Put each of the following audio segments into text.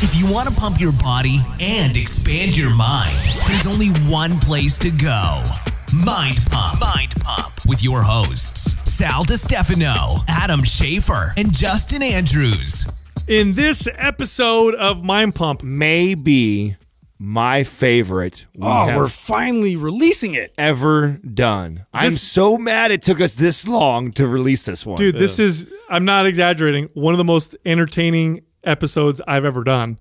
If you want to pump your body and expand your mind, there's only one place to go Mind Pump. Mind Pump with your hosts, Sal Stefano, Adam Schaefer, and Justin Andrews. In this episode of Mind Pump, may be my favorite. We oh, we're finally releasing it. Ever done. This, I'm so mad it took us this long to release this one. Dude, this is, I'm not exaggerating, one of the most entertaining episodes I've ever done.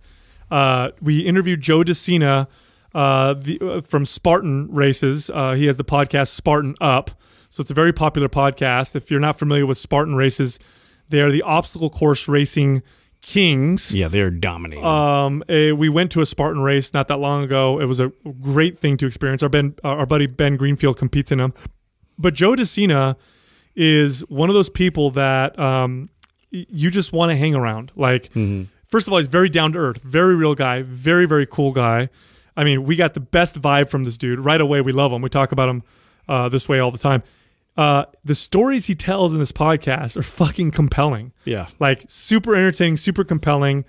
Uh, we interviewed Joe DeCina uh, the, uh, from Spartan Races. Uh, he has the podcast Spartan Up. So it's a very popular podcast. If you're not familiar with Spartan Races, they are the obstacle course racing kings. Yeah, they're dominating. Um, a, we went to a Spartan race not that long ago. It was a great thing to experience. Our Ben, our buddy Ben Greenfield competes in them. But Joe DeCina is one of those people that um, you just want to hang around. Like, mm-hmm. first of all, he's very down to earth, very real guy, very very cool guy. I mean, we got the best vibe from this dude right away. We love him. We talk about him uh, this way all the time. Uh, the stories he tells in this podcast are fucking compelling. Yeah, like super entertaining, super compelling.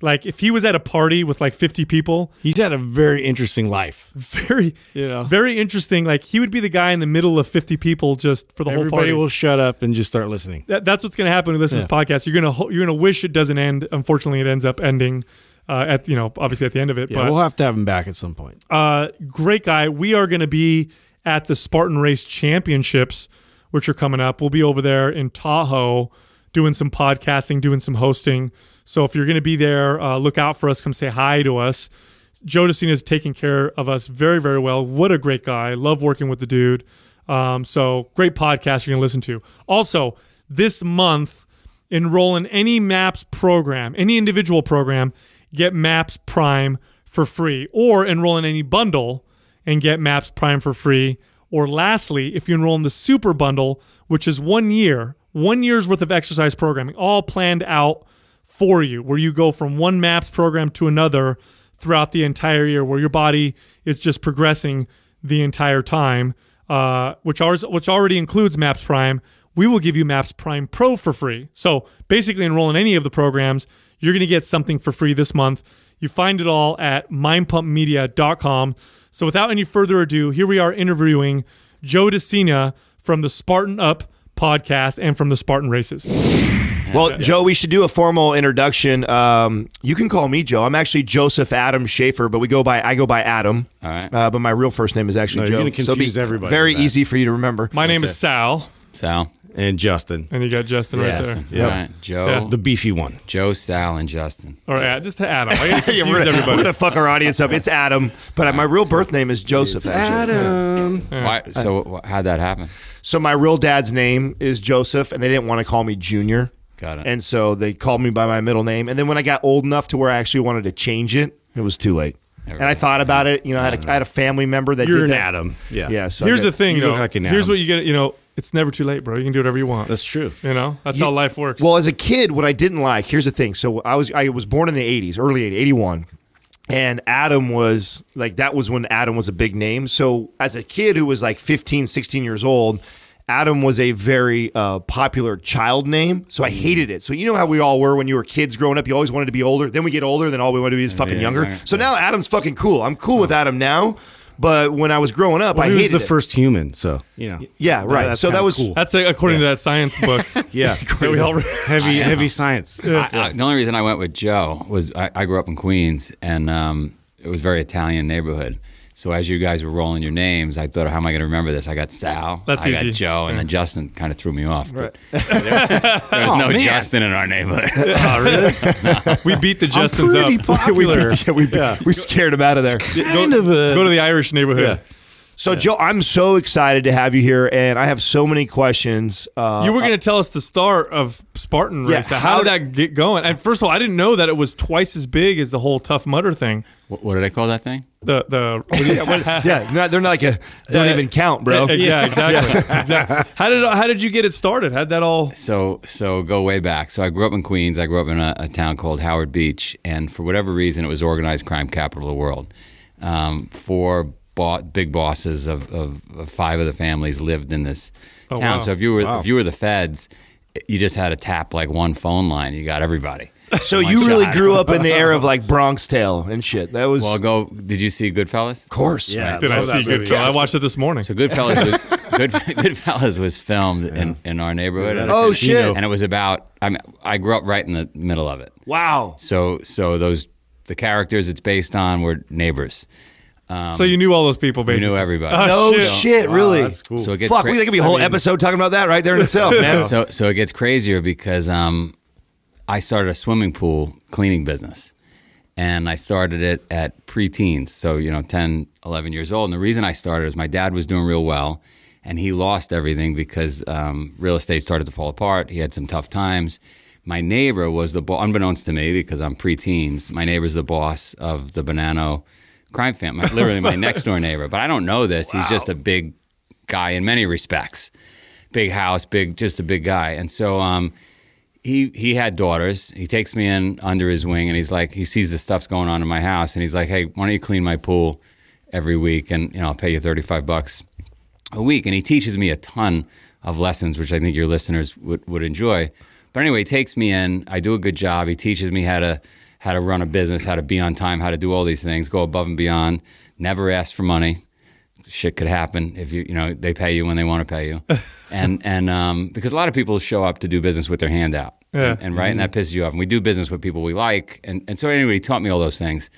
Like if he was at a party with like 50 people, he's had a very interesting life. Very, yeah. very interesting. Like he would be the guy in the middle of 50 people just for the Everybody whole party. will shut up and just start listening. That, that's what's going to happen with this, yeah. this podcast. You're gonna you're gonna wish it doesn't end. Unfortunately, it ends up ending. Uh, at you know, obviously at the end of it, yeah, but we'll have to have him back at some point. Uh, great guy. We are going to be at the Spartan Race Championships, which are coming up. We'll be over there in Tahoe doing some podcasting, doing some hosting. So if you're going to be there, uh, look out for us. Come say hi to us. Joe Desina is taking care of us very, very well. What a great guy. Love working with the dude. Um, so great podcast you're going to listen to. Also, this month, enroll in any MAPS program, any individual program, get MAPS Prime for free, or enroll in any bundle and get MAPS Prime for free. Or lastly, if you enroll in the Super Bundle, which is one year, one year's worth of exercise programming, all planned out for you, where you go from one MAPS program to another throughout the entire year, where your body is just progressing the entire time, uh, which ours, which already includes MAPS Prime. We will give you MAPS Prime Pro for free. So basically, enroll in any of the programs, you're going to get something for free this month. You find it all at mindpumpmedia.com. So without any further ado, here we are interviewing Joe DeCina from the Spartan Up podcast and from the Spartan Races. Well, yeah. Joe, we should do a formal introduction. Um, you can call me Joe. I'm actually Joseph Adam Schaefer, but we go by I go by Adam. All right. Uh, but my real first name is actually no, Joe. You're so everybody. Very easy for you to remember. My okay. name is Sal. Sal and Justin. And you got Justin right there. Yeah, Right. Joe. Yeah. The beefy one. Joe, Sal, and Justin. All right, just Adam. I gotta yeah, we're, gonna, we're gonna fuck our audience up. It's Adam, but my real birth name is Joseph. It's Adam. Yeah. Why, so how'd that happen? So my real dad's name is Joseph, and they didn't want to call me Junior. Got it. And so they called me by my middle name. And then when I got old enough to where I actually wanted to change it, it was too late. and I thought about it. You know, I had, had a family member that you're did that. an Adam. Yeah. Yeah. So here's got, the thing, you though. Like here's what you get. You know, it's never too late, bro. You can do whatever you want. That's true. You know, that's you, how life works. Well, as a kid, what I didn't like. Here's the thing. So I was I was born in the '80s, early '80s, '81. And Adam was like, that was when Adam was a big name. So, as a kid who was like 15, 16 years old, Adam was a very uh, popular child name, so I mm. hated it. So you know how we all were when you were kids growing up, you always wanted to be older. Then we get older, then all we want to be is fucking yeah, younger. Right, so now Adam's fucking cool. I'm cool oh. with Adam now. But when I was growing up, well, I he was the it. first human, so you know. Yeah, right. That, so that was cool. that's a, according yeah. to that science book. yeah, heavy heavy science. I, I, the only reason I went with Joe was I, I grew up in Queens, and um, it was very Italian neighborhood. So as you guys were rolling your names, I thought, how am I going to remember this? I got Sal, That's I easy. got Joe, and then Justin kind of threw me off. Right. But there, was oh, no man. Justin in our neighborhood. oh, really? no. We beat the Justins up. Popular. we, beat, yeah, we, yeah. we scared him out of there. Kind go, of a, go to the Irish neighborhood. Yeah. So, yeah. Joe, I'm so excited to have you here, and I have so many questions. Uh, you were going to uh, tell us the start of Spartan Race. Yeah, how, how did that get going? And first of all, I didn't know that it was twice as big as the whole Tough Mudder thing. What, what did I call that thing? The the what, yeah, not, they're not like a don't even count, bro. Yeah, exactly, exactly. How did how did you get it started? How would that all? So so go way back. So I grew up in Queens. I grew up in a, a town called Howard Beach, and for whatever reason, it was organized crime capital of the world. Um, for bo- big bosses of, of, of, five of the families lived in this oh, town. Wow. So if you were wow. if you were the feds, you just had to tap like one phone line. You got everybody. So oh you shot. really grew up in the era of like Bronx Tale and shit. That was well. Go. Did you see Goodfellas? Of course. Yeah. Right. Did I, I see Goodfellas? Yeah. I watched it this morning. So Goodfellas was Good, Goodfellas was filmed yeah. in, in our neighborhood. Yeah. Oh shit! And it was about. I mean, I grew up right in the middle of it. Wow. So so those the characters it's based on were neighbors. Um, so you knew all those people, basically. You knew everybody. Oh, no shit, shit really? Wow, that's cool. So it gets Fuck, we could be a whole I mean, episode talking about that right there in itself, man. so, so it gets crazier because um, I started a swimming pool cleaning business. And I started it at preteens, so, you know, 10, 11 years old. And the reason I started is my dad was doing real well, and he lost everything because um, real estate started to fall apart. He had some tough times my neighbor was the boss, unbeknownst to me because I'm preteens. My neighbor's the boss of the Banano crime family, literally my next door neighbor. But I don't know this. Wow. He's just a big guy in many respects, big house, big, just a big guy. And so um, he he had daughters. He takes me in under his wing, and he's like, he sees the stuff's going on in my house, and he's like, hey, why don't you clean my pool every week, and you know, I'll pay you thirty five bucks a week. And he teaches me a ton of lessons, which I think your listeners would would enjoy. But anyway, he takes me in. I do a good job. He teaches me how to how to run a business, how to be on time, how to do all these things, go above and beyond, never ask for money. Shit could happen if you you know they pay you when they want to pay you, and and um, because a lot of people show up to do business with their hand out, yeah. and, and right, mm -hmm. and that pisses you off. And we do business with people we like, and and so anyway, he taught me all those things.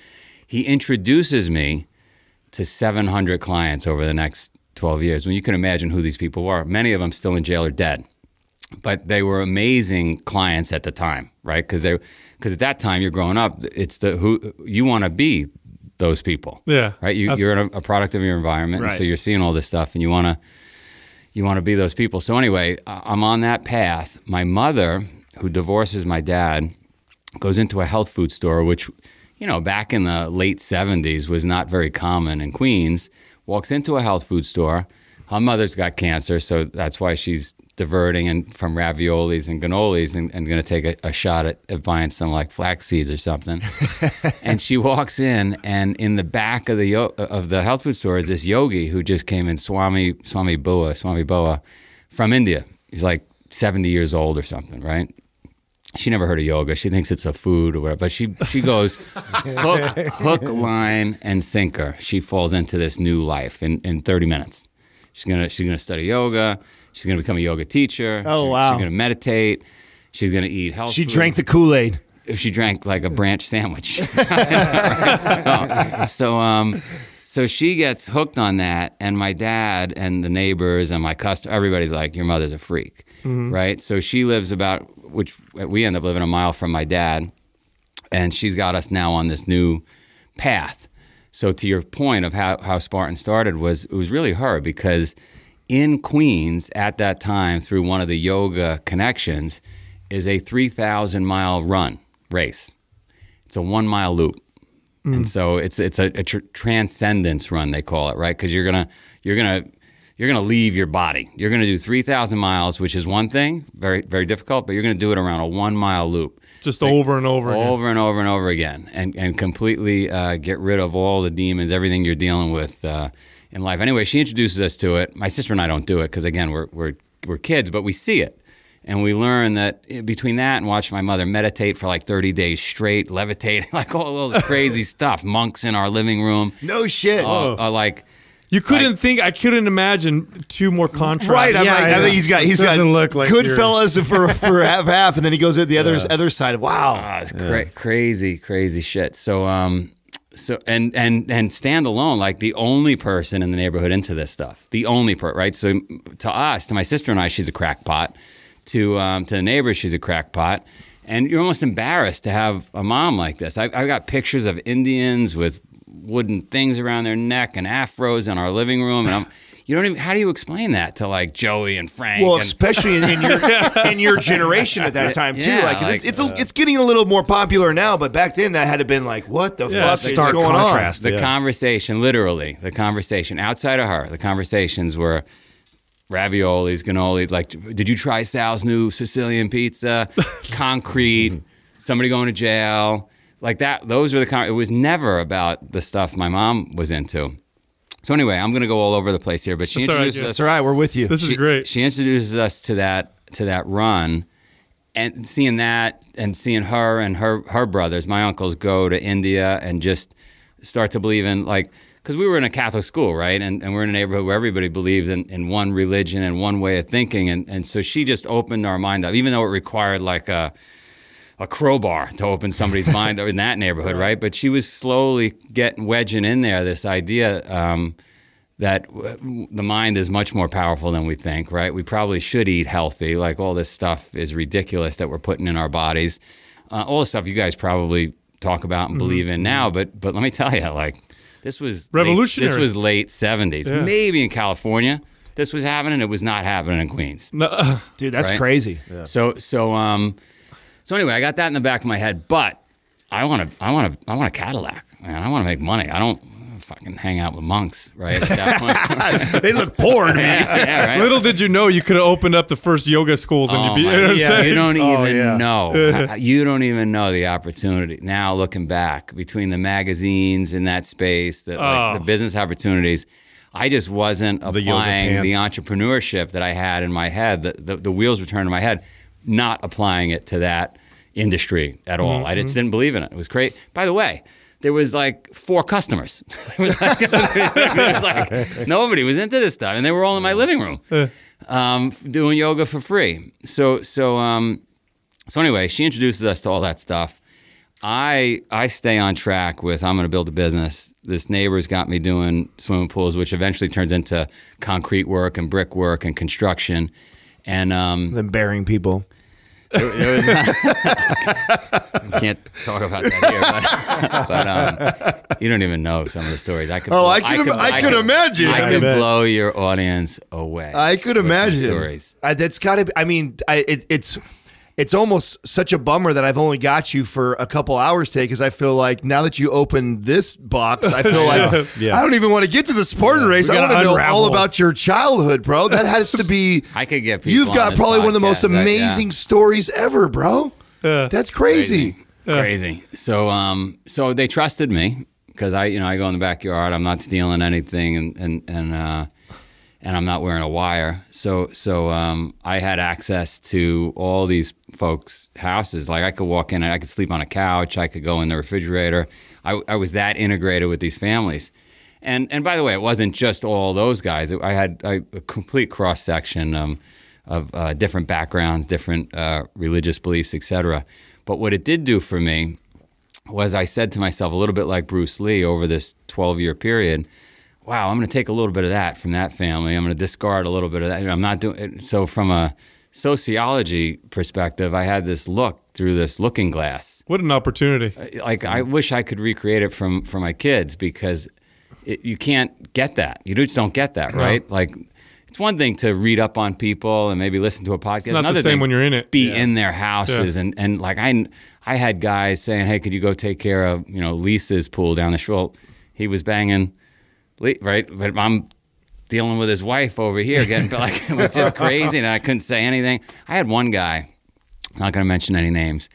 He introduces me to 700 clients over the next 12 years. When you can imagine who these people were, many of them still in jail or dead, but they were amazing clients at the time, right? Because they because at that time you're growing up. It's the who you want to be those people. Yeah. Right. You, are a, a, product of your environment, right. so you're seeing all this stuff, and you want to you want to be those people. So anyway, I'm on that path. My mother, who divorces my dad, goes into a health food store, which you know back in the late 70s was not very common in Queens. Walks into a health food store. Her mother's got cancer, so that's why she's diverting and from raviolis and cannolis and, and going to take a, a, shot at, at buying some like flax seeds or something. and she walks in, and in the back of the of the health food store is this yogi who just came in, Swami Swami Boa Swami Boa, from India. He's like seventy years old or something, right? She never heard of yoga. She thinks it's a food or whatever. But she she goes hook, hook, line, and sinker. She falls into this new life in, in thirty minutes. She's gonna she's gonna study yoga She's going to become a yoga teacher. Oh, she's, wow. She's going to meditate. She's going to eat healthy. She food. drank the Kool Aid. If she drank like a branch sandwich. so, so, um, so she gets hooked on that. And my dad and the neighbors and my customer, everybody's like, your mother's a freak. Mm-hmm. Right. So she lives about, which we end up living a mile from my dad. And she's got us now on this new path. So to your point of how, how Spartan started was, it was really her because – in Queens at that time through one of the yoga connections is a 3,000 mile run race. It's a one mile loop. Mm. And so it's it's a, a tr transcendence run they call it right because you're gonna you're gonna you're gonna leave your body you're gonna do 3,000 miles which is one thing very very difficult but you're gonna do it around a one mile loop just like, over and over over again. and over and over again and and completely uh, get rid of all the demons everything you're dealing with uh, in life. Anyway, she introduces us to it. My sister and I don't do it because, again, we're, we're, we're kids, but we see it. And we learn that eh, between that and watch my mother meditate for like 30 days straight, levitate, like all those crazy stuff. Monks in our living room. No shit. Uh, uh, like, you couldn't like, think. I couldn't imagine two more contrasts. Right. I'm yeah, like, yeah. I think he's got. He's has got. Look like Goodfellas for for half half, and then he goes at the yeah. other other side. Wow. Ah, it's yeah. cra crazy, crazy shit. So um, so and and and stand alone like the only person in the neighborhood into this stuff the only person right so to us to my sister and i she's a crackpot to um, to the neighbors she's a crackpot and you're almost embarrassed to have a mom like this I, i've got pictures of indians with wooden things around their neck and afros in our living room and i'm you don't even. How do you explain that to like Joey and Frank? Well, and especially in, in, your in your generation at that time too. Yeah, like, like, it's it's, uh, it's, getting a little more popular now, but back then that had to been like, what the yeah, fuck is going contrast. on? The yeah. conversation, literally, the conversation outside of her. The conversations were raviolis, cannolis. Like, did you try Sal's new Sicilian pizza? Concrete. somebody going to jail. Like that. Those were the. Con- it was never about the stuff my mom was into. So anyway, I'm going to go all over the place here, but she That's introduces all right, us. That's all right. We're with you. This she, is great. She introduces us to that to that run, and seeing that, and seeing her and her her brothers, my uncles, go to India and just start to believe in like because we were in a Catholic school, right? And, and we're in a neighborhood where everybody believed in, in one religion and one way of thinking, and and so she just opened our mind up, even though it required like a a crowbar to open somebody's mind in that neighborhood, right. right. But she was slowly getting wedging in there this idea um, that the mind is much more powerful than we think, right? We probably should eat healthy. Like all this stuff is ridiculous that we're putting in our bodies. Uh, all the stuff you guys probably talk about and mm -hmm. believe in mm-hmm. now. But but let me tell you, like this was revolutionary. Late, this was late seventies, yeah. maybe in California. This was happening. It was not happening in Queens. No. Dude, that's right? crazy. Yeah. So so um so anyway, I got that in the back of my head, but I want to, I want to, I want a Cadillac, man. I want to make money. I don't fucking hang out with monks, right? they look poor man. Yeah, yeah, right? Little did you know you could have opened up the first yoga schools in oh, you, know yeah, you don't oh, even oh, yeah. know. you don't even know the opportunity. Now looking back between the magazines in that space, the, oh. like, the oh. business opportunities, I just wasn't the applying the, entrepreneurship that I had in my head. The, the, the wheels were turning in my head not applying it to that industry at all. Mm -hmm. I just mm-hmm. didn't believe in it. It was great. By the way, there was like four customers. was like, was like, nobody was into this stuff, and they were all in my living room um, doing yoga for free. So so um, so anyway, she introduces us to all that stuff. I I stay on track with I'm going to build a business. This neighbor's got me doing swimming pools, which eventually turns into concrete work and brick work and construction and um, burying people. It, it can't talk about that here, but, but um, you don't even know some of the stories. I could. Oh, blow, I could. I could, I could, I could imagine. I could I blow your audience away. I could imagine stories. I, that's got to. I mean, it, it's it's almost such a bummer that I've only got you for a couple hours today because I feel like now that you open this box, I feel yeah, like yeah. I don't even want to get to the Spartan yeah, race. I want to know all about your childhood, bro. That has to be. I could get. You've got on probably one of the most amazing stories ever, bro. Uh, That's crazy. Crazy. crazy. So, um, so they trusted me because I, you know, I go in the backyard. I'm not stealing anything, and and and. Uh, and I'm not wearing a wire. So so um, I had access to all these folks' houses. Like I could walk in and I could sleep on a couch. I could go in the refrigerator. I, I was that integrated with these families. And and by the way, it wasn't just all those guys. I had a, a complete cross section um, of uh, different backgrounds, different uh, religious beliefs, etc. But what it did do for me was I said to myself, a little bit like Bruce Lee over this 12 year period wow, I'm going to take a little bit of that from that family. I'm going to discard a little bit of that. I'm not doing it. So, from a sociology perspective, I had this look through this looking glass. What an opportunity! Uh, like I wish I could recreate it from for my kids because it, you can't get that. You just don't get that, right? No. Like. It's one thing to read up on people and maybe listen to a podcast. It's not Another the same when you're in it. Be yeah. in their houses yeah. and, and like I I had guys saying, "Hey, could you go take care of you know Lisa's pool down the shore?" He was banging right? But I'm dealing with his wife over here, getting like it was just crazy, and I couldn't say anything. I had one guy, not going to mention any names.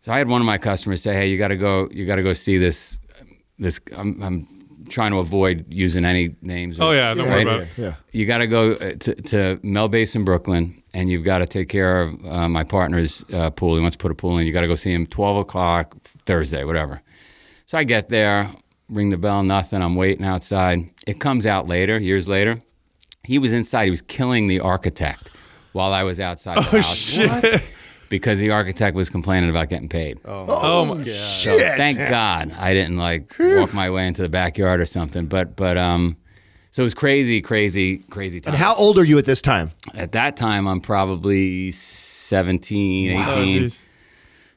So I had one of my customers say, "Hey, you got to go. You got to go see this. This I'm, I'm trying to avoid using any names. Or, oh yeah, don't right? worry about it. Yeah, you got to go uh, to, to Mel Basin, Brooklyn, and you've got to take care of uh, my partner's uh, pool. He wants to put a pool in. You got to go see him twelve o'clock Thursday, whatever. So I get there ring the bell, nothing. I'm waiting outside. It comes out later, years later. He was inside. He was killing the architect while I was outside. Oh, Shit. Because the architect was complaining about getting paid. Oh, oh, oh my God. shit! So, thank God I didn't like walk my way into the backyard or something. But but um, so it was crazy, crazy, crazy time. And how old are you at this time? At that time, I'm probably 17, wow. 18.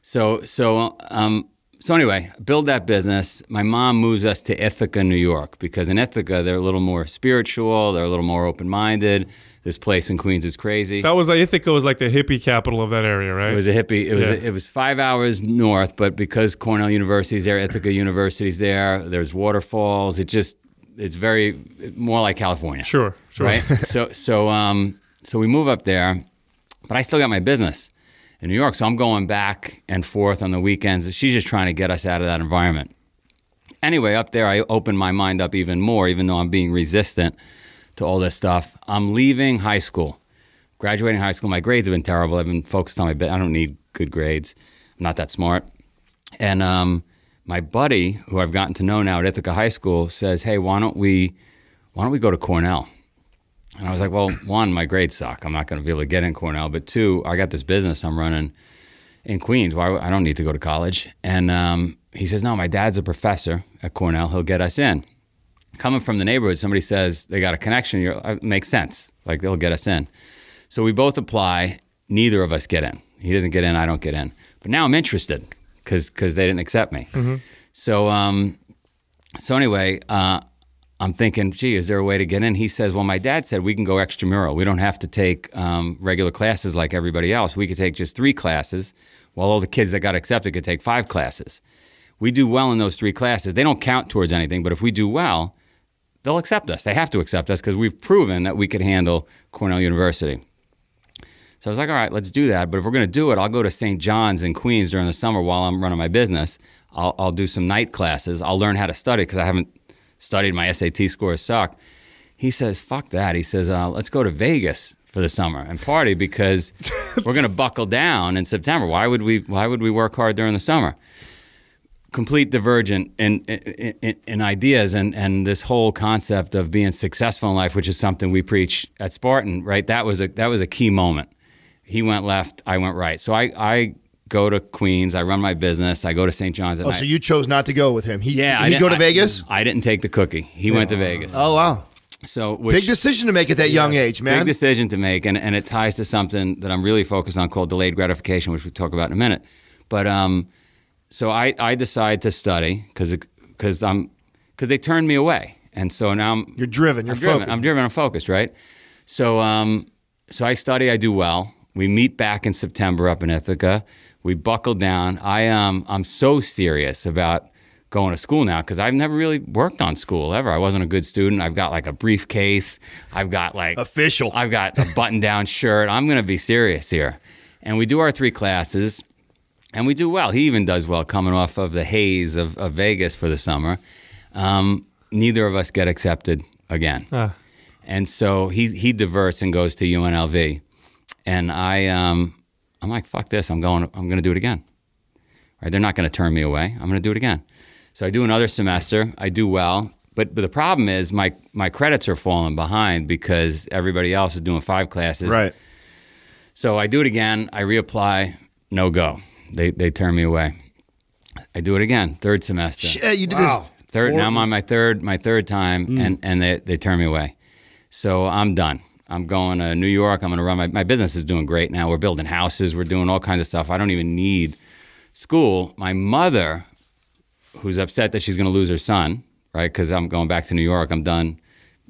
So so um, so anyway, build that business. My mom moves us to Ithaca, New York, because in Ithaca they're a little more spiritual, they're a little more open-minded. This place in Queens is crazy. That was like Ithaca was like the hippie capital of that area, right? It was a hippie. It was yeah. a, it was five hours north, but because Cornell University's there, Ithaca University's there. There's waterfalls. It just it's very more like California. Sure, sure. Right. so so um so we move up there, but I still got my business in New York. So I'm going back and forth on the weekends. She's just trying to get us out of that environment. Anyway, up there, I opened my mind up even more, even though I'm being resistant to all this stuff. I'm leaving high school, graduating high school. My grades have been terrible. I've been focused on my bed. I don't need good grades. I'm not that smart. And um, my buddy, who I've gotten to know now at Ithaca High School, says, "Hey, why don't we, why don't we go to Cornell?" And I was like, well, one, my grades suck. I'm not going to be able to get in Cornell. But two, I got this business I'm running in Queens. Why I don't need to go to college. And um, he says, no, my dad's a professor at Cornell. He'll get us in. Coming from the neighborhood, somebody says they got a connection. You're, it uh, makes sense. Like they'll get us in. So we both apply. Neither of us get in. He doesn't get in. I don't get in. But now I'm interested because because they didn't accept me. Mm -hmm. So um, so anyway, uh, I'm thinking, gee, is there a way to get in? He says, well, my dad said we can go extramural. We don't have to take um, regular classes like everybody else. We could take just three classes, while all the kids that got accepted could take five classes. We do well in those three classes. They don't count towards anything, but if we do well, they'll accept us. They have to accept us because we've proven that we could handle Cornell University. So I was like, all right, let's do that. But if we're going to do it, I'll go to St. John's in Queens during the summer while I'm running my business. I'll, I'll do some night classes. I'll learn how to study because I haven't studied my SAT scores suck. He says, fuck that. He says, uh, let's go to Vegas for the summer and party because we're going to buckle down in September. Why would we? Why would we work hard during the summer? Complete divergent in, in, in, in ideas and, and this whole concept of being successful in life, which is something we preach at Spartan, right? That was a that was a key moment. He went left, I went right. So I, I go to Queens. I run my business. I go to St. John's. oh, night. so you chose not to go with him? He, yeah, he go to I, Vegas. I didn't take the cookie. He yeah. went to Vegas. Oh wow. So which, big decision to make at that yeah, young age, man. Big decision to make, and and it ties to something that I'm really focused on called delayed gratification, which we'll talk about in a minute. But um, so I I decide to study because because I'm because they turned me away, and so now I'm you're driven, you're I'm focused. driven, I'm driven, I'm focused, right? So um, so I study, I do well. We meet back in September up in Ithaca we buckled down. I um, I'm so serious about going to school now because I've never really worked on school ever. I wasn't a good student. I've got like a briefcase. I've got like official. I've got a button down shirt. I'm gonna be serious here. And we do our three classes and we do well. He even does well coming off of the haze of, of Vegas for the summer. Um, neither of us get accepted again. Uh. And so he he diverts and goes to UNLV. And I um I'm like, fuck this. I'm going, I'm going to do it again. Right? They're not going to turn me away. I'm going to do it again. So I do another semester. I do well. But, but the problem is my, my credits are falling behind because everybody else is doing five classes. Right. So I do it again. I reapply. No go. They, they turn me away. I do it again. Third semester. Shit, you did wow. this. Third. now I'm on my third my third time, mm. and and they they turn me away. So I'm done. I'm going to New York. I'm going to run my, my business is doing great now. We're building houses. We're doing all kinds of stuff. I don't even need school. My mother, who's upset that she's going to lose her son, right? Because I'm going back to New York. I'm done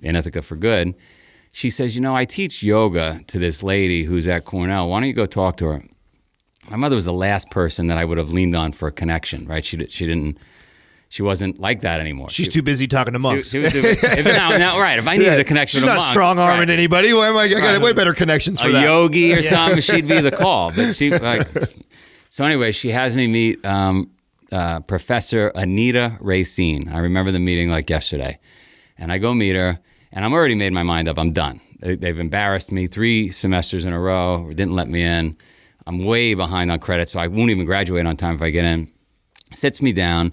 in Ithaca for good. She says, You know, I teach yoga to this lady who's at Cornell. Why don't you go talk to her? My mother was the last person that I would have leaned on for a connection, right? She, she didn't she wasn't like that anymore. She's she, too busy talking to monks. She, she was too, if, now, now, right, if I needed yeah, a connection, she's not strong arming right. anybody. Why am I? I got way better connections for a that. yogi or yeah. something. She'd be the call, but she like. So anyway, she has me meet um, uh, Professor Anita Racine. I remember the meeting like yesterday, and I go meet her, and I'm already made my mind up. I'm done. They, they've embarrassed me three semesters in a row. Didn't let me in. I'm way behind on credit, so I won't even graduate on time if I get in. Sits me down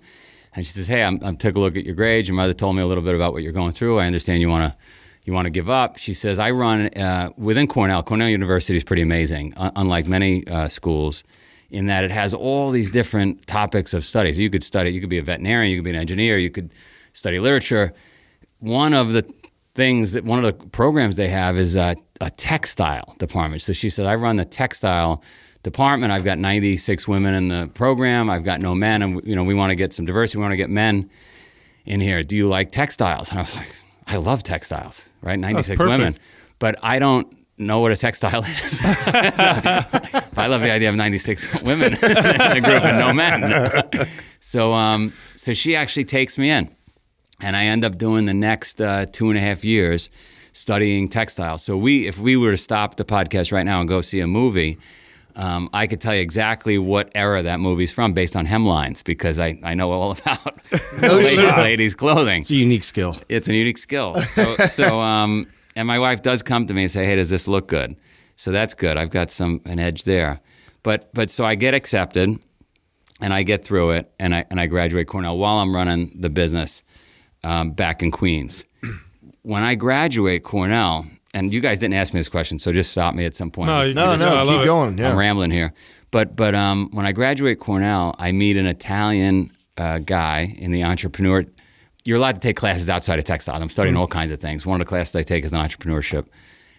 and she says, "Hey, I'm, i took a look at your grades. Your mother told me a little bit about what you're going through. I understand you want to." You want to give up? She says, I run uh, within Cornell. Cornell University is pretty amazing, uh, unlike many uh, schools in that it has all these different topics of study. So you could study, you could be a veterinarian, you could be an engineer, you could study literature. One of the things that one of the programs they have is a, a textile department. So she said, I run the textile department. I've got 96 women in the program. I've got no men, and you know we want to get some diversity. We want to get men in here. Do you like textiles? And I was like, I love textiles, right? 96 women, but I don't know what a textile is. I love the idea of 96 women in a group and no men. so, um, so she actually takes me in, and I end up doing the next uh, two and a half years studying textiles. So we, if we were to stop the podcast right now and go see a movie um, I could tell you exactly what era that movie's from based on hemlines because I, I know all about ladies' clothing. It's a unique skill. It's a unique skill. So, so um, and my wife does come to me and say, "Hey, does this look good?" So that's good. I've got some an edge there. But but so I get accepted, and I get through it, and I and I graduate Cornell while I'm running the business um, back in Queens. when I graduate Cornell, and you guys didn't ask me this question, so just stop me at some point. No, just, no, no, no keep going. Yeah. I'm rambling here. But but um, when I graduate Cornell, I meet an Italian uh, guy in the entrepreneur. You're allowed to take classes outside of textiles. I'm studying mm. all kinds of things. One of the classes I take is an entrepreneurship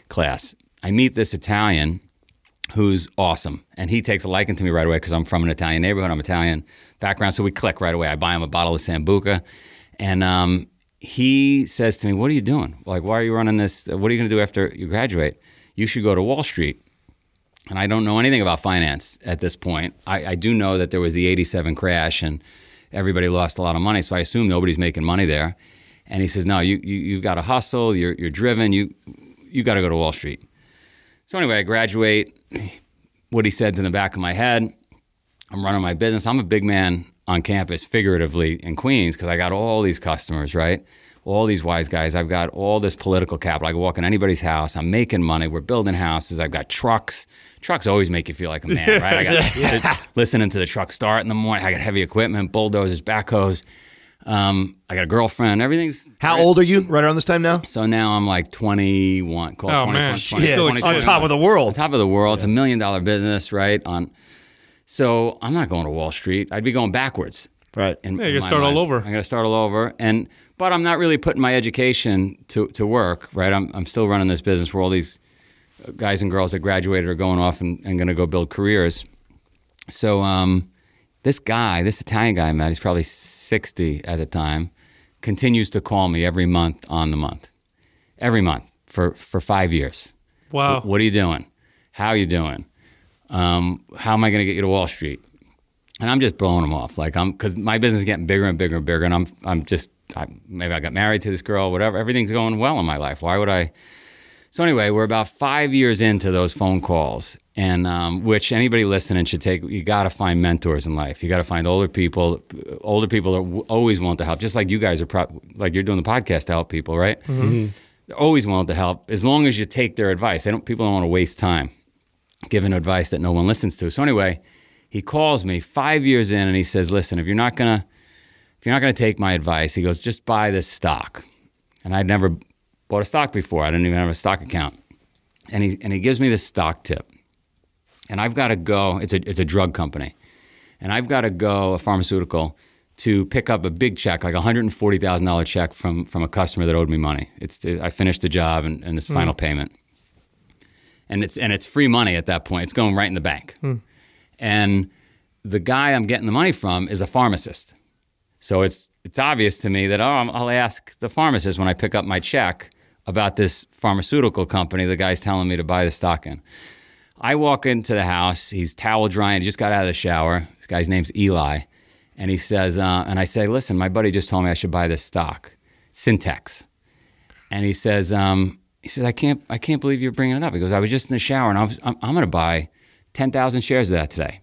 class. I meet this Italian who's awesome, and he takes a liking to me right away because I'm from an Italian neighborhood. I'm Italian background, so we click right away. I buy him a bottle of sambuca, and um, he says to me, What are you doing? Like, why are you running this? What are you going to do after you graduate? You should go to Wall Street. And I don't know anything about finance at this point. I, I, do know that there was the 87 crash and everybody lost a lot of money. So I assume nobody's making money there. And he says, No, you, you, you've got to hustle. You're, you're driven. You, you got to go to Wall Street. So anyway, I graduate. What he said's in the back of my head. I'm running my business. I'm a big man on campus figuratively in Queens because I got all these customers, right? All these wise guys. I've got all this political capital. I can walk in anybody's house. I'm making money. We're building houses. I've got trucks. Trucks always make you feel like a man, right? I got yeah. listening to the truck start in the morning. I got heavy equipment, bulldozers, backhoes. Um, I got a girlfriend. Everything's. How right. old are you? Right around this time now. So now I'm like 21. Call oh 20, man, 20, 20, 20 on top of the world. On top of the world. Yeah. It's a million dollar business, right? On so I'm not going to Wall Street. I'd be going backwards. Right. And yeah, you start mind. all over. I'm going to start all over. And but I'm not really putting my education to, to work. Right. I'm I'm still running this business where all these guys and girls that graduated are going off and, and going to go build careers. So um, this guy, this Italian guy I met, he's probably 60 at the time, continues to call me every month on the month, every month for for five years. Wow. what are you doing? How are you doing? Um, how am I going to get you to Wall Street? And I'm just blowing them off. Like I'm, because my business is getting bigger and bigger and bigger, and I'm, I'm just, I, maybe I got married to this girl, whatever. Everything's going well in my life. Why would I? So anyway, we're about five years into those phone calls, and um, which anybody listening should take. You got to find mentors in life. You got to find older people. Older people are, always want to help, just like you guys are. Pro- like you're doing the podcast to help people, right? Mm -hmm. They're always want to help as long as you take their advice. They don't. People don't want to waste time giving advice that no one listens to. So anyway, he calls me five years in and he says, "Listen, if you're not gonna, if you're not gonna take my advice, he goes, just buy this stock." And I'd never bought a stock before. I didn't even have a stock account. And he and he gives me this stock tip, and I've got to go. It's a it's a drug company, and I've got to go a pharmaceutical to pick up a big check, like a hundred and forty thousand dollar check from from a customer that owed me money. It's I finished the job and, and this mm. final payment and it's and it's free money at that point. It's going right in the bank. Hmm. And the guy I'm getting the money from is a pharmacist. So it's it's obvious to me that oh, I'll ask the pharmacist when I pick up my check about this pharmaceutical company the guy's telling me to buy the stock in. I walk into the house. He's towel drying. He just got out of the shower. This guy's name's Eli, and he says, uh, and I say, listen, my buddy just told me I should buy this stock, Syntax, and he says, um, he says, I can't, I can't believe you're bringing it up. He goes, I was just in the shower and I was, I'm, I'm going to buy 10,000 shares of that today.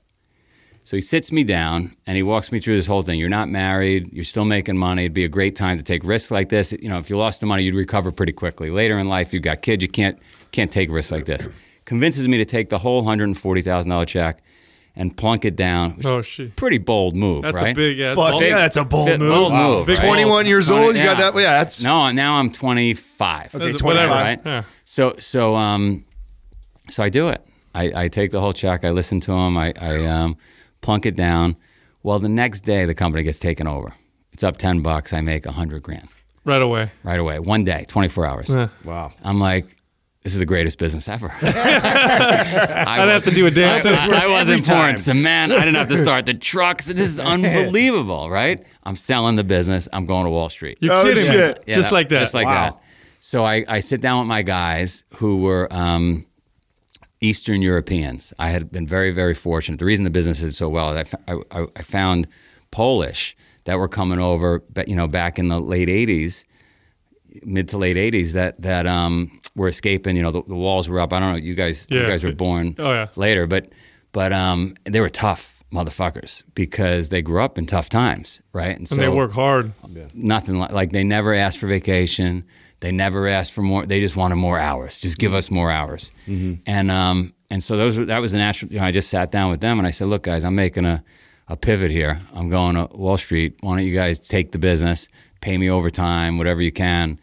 So he sits me down and he walks me through this whole thing. You're not married. You're still making money. It'd be a great time to take risks like this. You know, if you lost the money, you'd recover pretty quickly. Later in life, you've got kids. You can't, can't take risks like this. Convinces me to take the whole $140,000 check and plunk it down. Oh shit! Pretty bold move, that's right? A big, yeah, Fuck bold, yeah, that's a bold move. Bold wow. move Twenty-one years 20, old, you yeah. got that? yeah, that's no. Now I'm twenty-five. Okay, twenty-five. Whatever. Right? Yeah. So so um, so I do it. I, I take the whole check. I listen to him. I, I um, plunk it down. Well, the next day the company gets taken over. It's up ten bucks. I make a hundred grand. Right away. Right away. One day, twenty-four hours. Yeah. Wow. I'm like, this is the greatest business ever. I would have to do a damn. I, I, wasn't pouring man, I didn't have to start the trucks. This is unbelievable, right? I'm selling the business. I'm going to Wall Street. You're oh, kidding shit. me? Yeah, just like that. Just like wow. that. So I, I sit down with my guys who were um, Eastern Europeans. I had been very very fortunate. The reason the business did so well is I, I, I found Polish that were coming over, but you know, back in the late '80s, mid to late '80s, that that um, were escaping. You know, the, the walls were up. I don't know. You guys, yeah. you guys were born oh, yeah. later, but but um, they were tough motherfuckers because they grew up in tough times, right? And, and so they work hard. Nothing like, like they never asked for vacation. They never asked for more. They just wanted more hours. Just give mm-hmm. us more hours. Mm -hmm. And um, and so those were, that was the natural. You know, I just sat down with them and I said, look, guys, I'm making a a pivot here. I'm going to Wall Street. Why don't you guys take the business, pay me overtime, whatever you can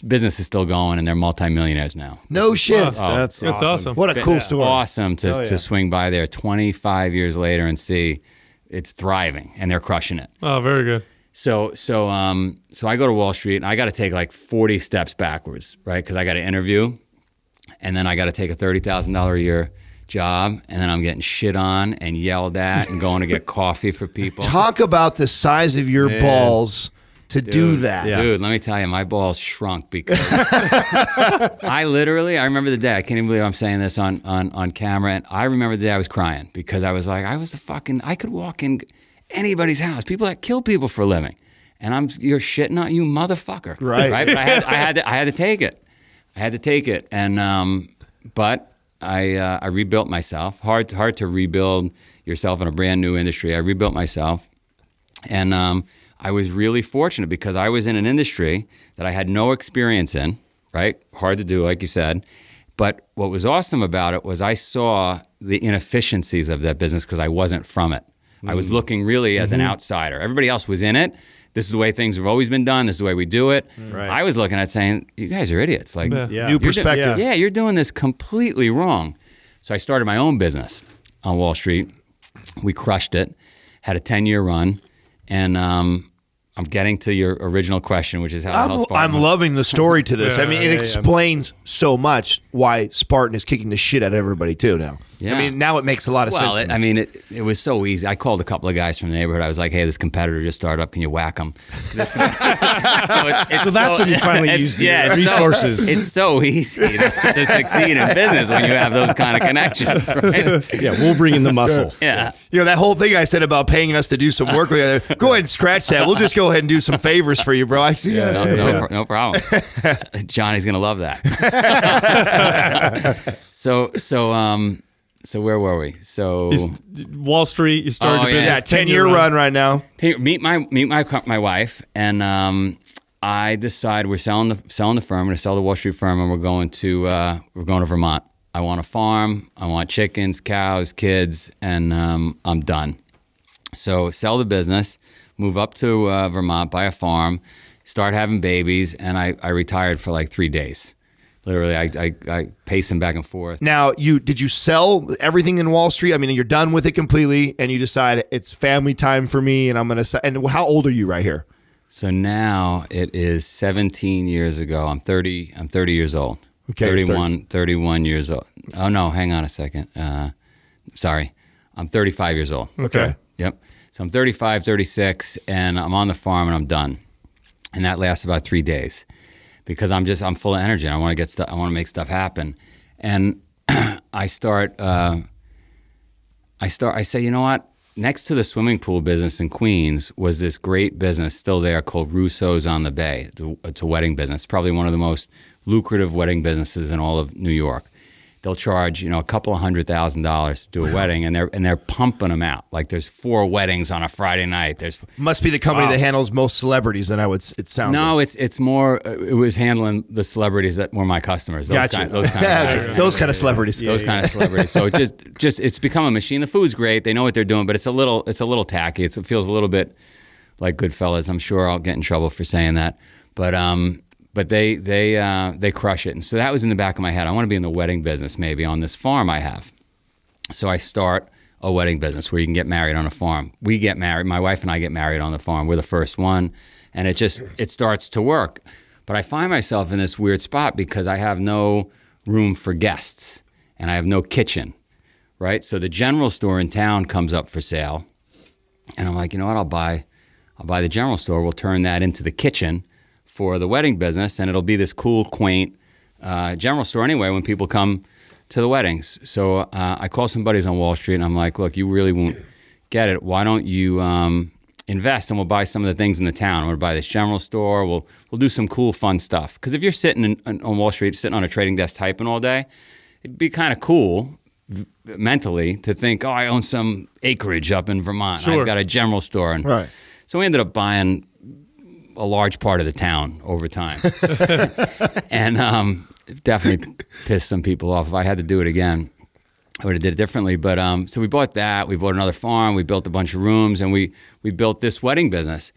business is still going and they're multimillionaires now. No shit. Oh, that's, that's, awesome. awesome. What a cool yeah. story. Awesome to, yeah. to swing by there 25 years later and see it's thriving and they're crushing it. Oh, very good. So so um so I go to Wall Street and I got to take like 40 steps backwards, right? Cuz I got to interview and then I got to take a $30,000 a year job and then I'm getting shit on and yelled at and going to get coffee for people. Talk about the size of your Man. balls to Dude, do that. Yeah. Dude, let me tell you, my balls shrunk because I literally, I remember the day, I can't even believe I'm saying this on, on, on camera. And I remember the day I was crying because I was like, I was the fucking, I could walk in anybody's house, people that kill people for a living. And I'm, you're shitting on you, motherfucker. Right. Right. But I had, I had, to, I had to take it. I had to take it. And, um, but I, uh, I rebuilt myself. Hard, hard to rebuild yourself in a brand new industry. I rebuilt myself. And, um, I was really fortunate because I was in an industry that I had no experience in, right? Hard to do, like you said. But what was awesome about it was I saw the inefficiencies of that business because I wasn't from it. Mm. I was mm. looking really as mm -hmm. an mm-hmm. outsider. Everybody else was in it. This is the way things have always been done. This is the way we do it. Mm. Right. I was looking at saying, you guys are idiots. Like, yeah. Yeah. new perspective. Yeah. yeah, you're doing this completely wrong. So I started my own business on Wall Street. We crushed it, had a 10 year run. And um, I'm getting to your original question, which is how I'm, Spartan. I'm loving the story to this. yeah, I mean, it yeah, explains yeah. so much why Spartan is kicking the shit out of everybody too now. Yeah. I mean, now it makes a lot of well, sense. It, me. I mean, it, it was so easy. I called a couple of guys from the neighborhood. I was like, "Hey, this competitor just started up. Can you whack them?" so, it's so, that's so, when you finally use the yeah, resources. So, it's so easy to, to, succeed in business when you have those kind of connections. Right? Yeah, we'll bring in the muscle. Yeah you know that whole thing I said about paying us to do some work together. Go ahead and scratch that. We'll just go ahead and do some favors for you, bro. I see. Yeah, no, no, yeah. no problem. Johnny's gonna love that. so so um so where were we? So He's, Wall Street. You started oh, yeah. yeah 10 year, year run. run. right now. Meet my meet my my wife and um, I decide we're selling the selling the firm. We're gonna sell the Wall Street firm and we're going to uh, we're going to Vermont. I want a farm, I want chickens, cows, kids, and um, I'm done. So sell the business, move up to uh, Vermont, buy a farm, start having babies, and I, I retired for like three days. Literally, I, I, I him back and forth. Now, you did you sell everything in Wall Street? I mean, you're done with it completely, and you decide it's family time for me, and I'm gonna. And how old are you right here? So now it is 17 years ago. I'm 30. I'm 30 years old. Okay, 31, 30. 31 years old. Oh no, hang on a second. Uh, sorry, I'm 35 years old. Okay. Yep. So I'm 35, 36, and I'm on the farm and I'm done, and that lasts about three days, because I'm just I'm full of energy. And I want to get stuff. I want to make stuff happen, and I start. Uh, I start. I say, you know what? Next to the swimming pool business in Queens was this great business still there called Russo's on the Bay. It's a wedding business, probably one of the most lucrative wedding businesses in all of New York. They'll charge, you know, a couple of hundred thousand dollars to do a wedding, and they're and they're pumping them out. Like there's four weddings on a Friday night. There's must be the company wow. that handles most celebrities. Then I would. It sounds no. Like. It's it's more. Uh, it was handling the celebrities that were my customers. Those gotcha. Kind, those kind of, those kind of celebrities. Yeah, those yeah. kind of celebrities. So just just it's become a machine. The food's great. They know what they're doing, but it's a little it's a little tacky. It's, it feels a little bit like Goodfellas. I'm sure I'll get in trouble for saying that, but um, but they they uh, they crush it. And so that was in the back of my head. I want to be in the wedding business, maybe on this farm I have. So I start a wedding business where you can get married on a farm. We get married. My wife and I get married on the farm. We're the first one, and it just it starts to work. But I find myself in this weird spot because I have no room for guests and I have no kitchen, right? So the general store in town comes up for sale, and I'm like, you know what? I'll buy, I'll buy the general store. We'll turn that into the kitchen for the wedding business, and it'll be this cool, quaint uh, general store anyway when people come to the weddings. So uh, I call some buddies on Wall Street, and I'm like, "Look, you really won't get it. Why don't you um, invest, and we'll buy some of the things in the town. We'll buy this general store. We'll we'll do some cool, fun stuff. Because if you're sitting in, on Wall Street, sitting on a trading desk typing all day, it'd be kind of cool." mentally to think oh i own some acreage up in vermont sure. i've got a general store and right. so we ended up buying a large part of the town over time, and um, definitely pissed some people off. If I had to do it again, I would have did it differently. But um, so we bought that. We bought another farm. We built a bunch of rooms, and we we built this wedding business.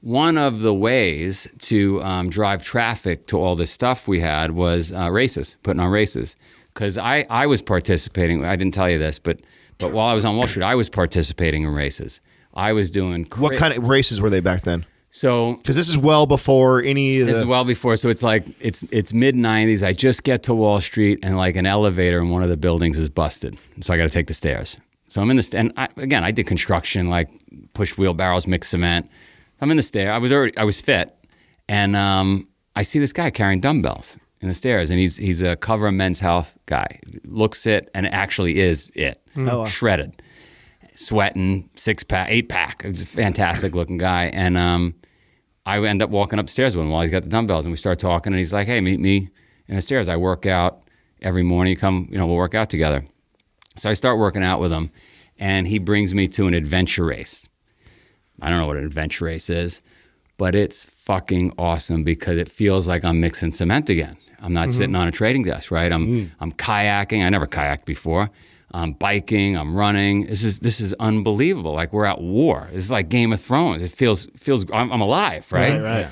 One of the ways to um, drive traffic to all this stuff we had was uh, races, putting on races. Because I, I was participating. I didn't tell you this, but but while I was on Wall Street, I was participating in races. I was doing. what kind of races were they back then? So, because this is well before any of the. This is well before. So it's like it's it's mid '90s. I just get to Wall Street and like an elevator in one of the buildings is busted, so I got to take the stairs. So I'm in this, and I, again, I did construction, like push wheelbarrows, mix cement. I'm in the stair. I was already I was fit, and um, I see this guy carrying dumbbells in the stairs, and he's he's a cover of men's health guy. Looks it, and actually is it mm. oh, wow. shredded sweating, six pack, eight pack. It was a fantastic looking guy. And um, I end up walking upstairs with him while he's got the dumbbells, and we start talking. And he's like, "Hey, meet me in the stairs. I work out every morning. Come, you know, we'll work out together." So I start working out with him, and he brings me to an adventure race. I don't know what an adventure race is, but it's fucking awesome because it feels like I'm mixing cement again. I'm not mm-hmm. sitting on a trading desk, right? I'm mm. I'm kayaking. I never kayaked before. I'm biking, I'm running. This is this is unbelievable. Like we're at war. This is like Game of Thrones. It feels feels I'm, I'm alive, right? Right, right. Yeah.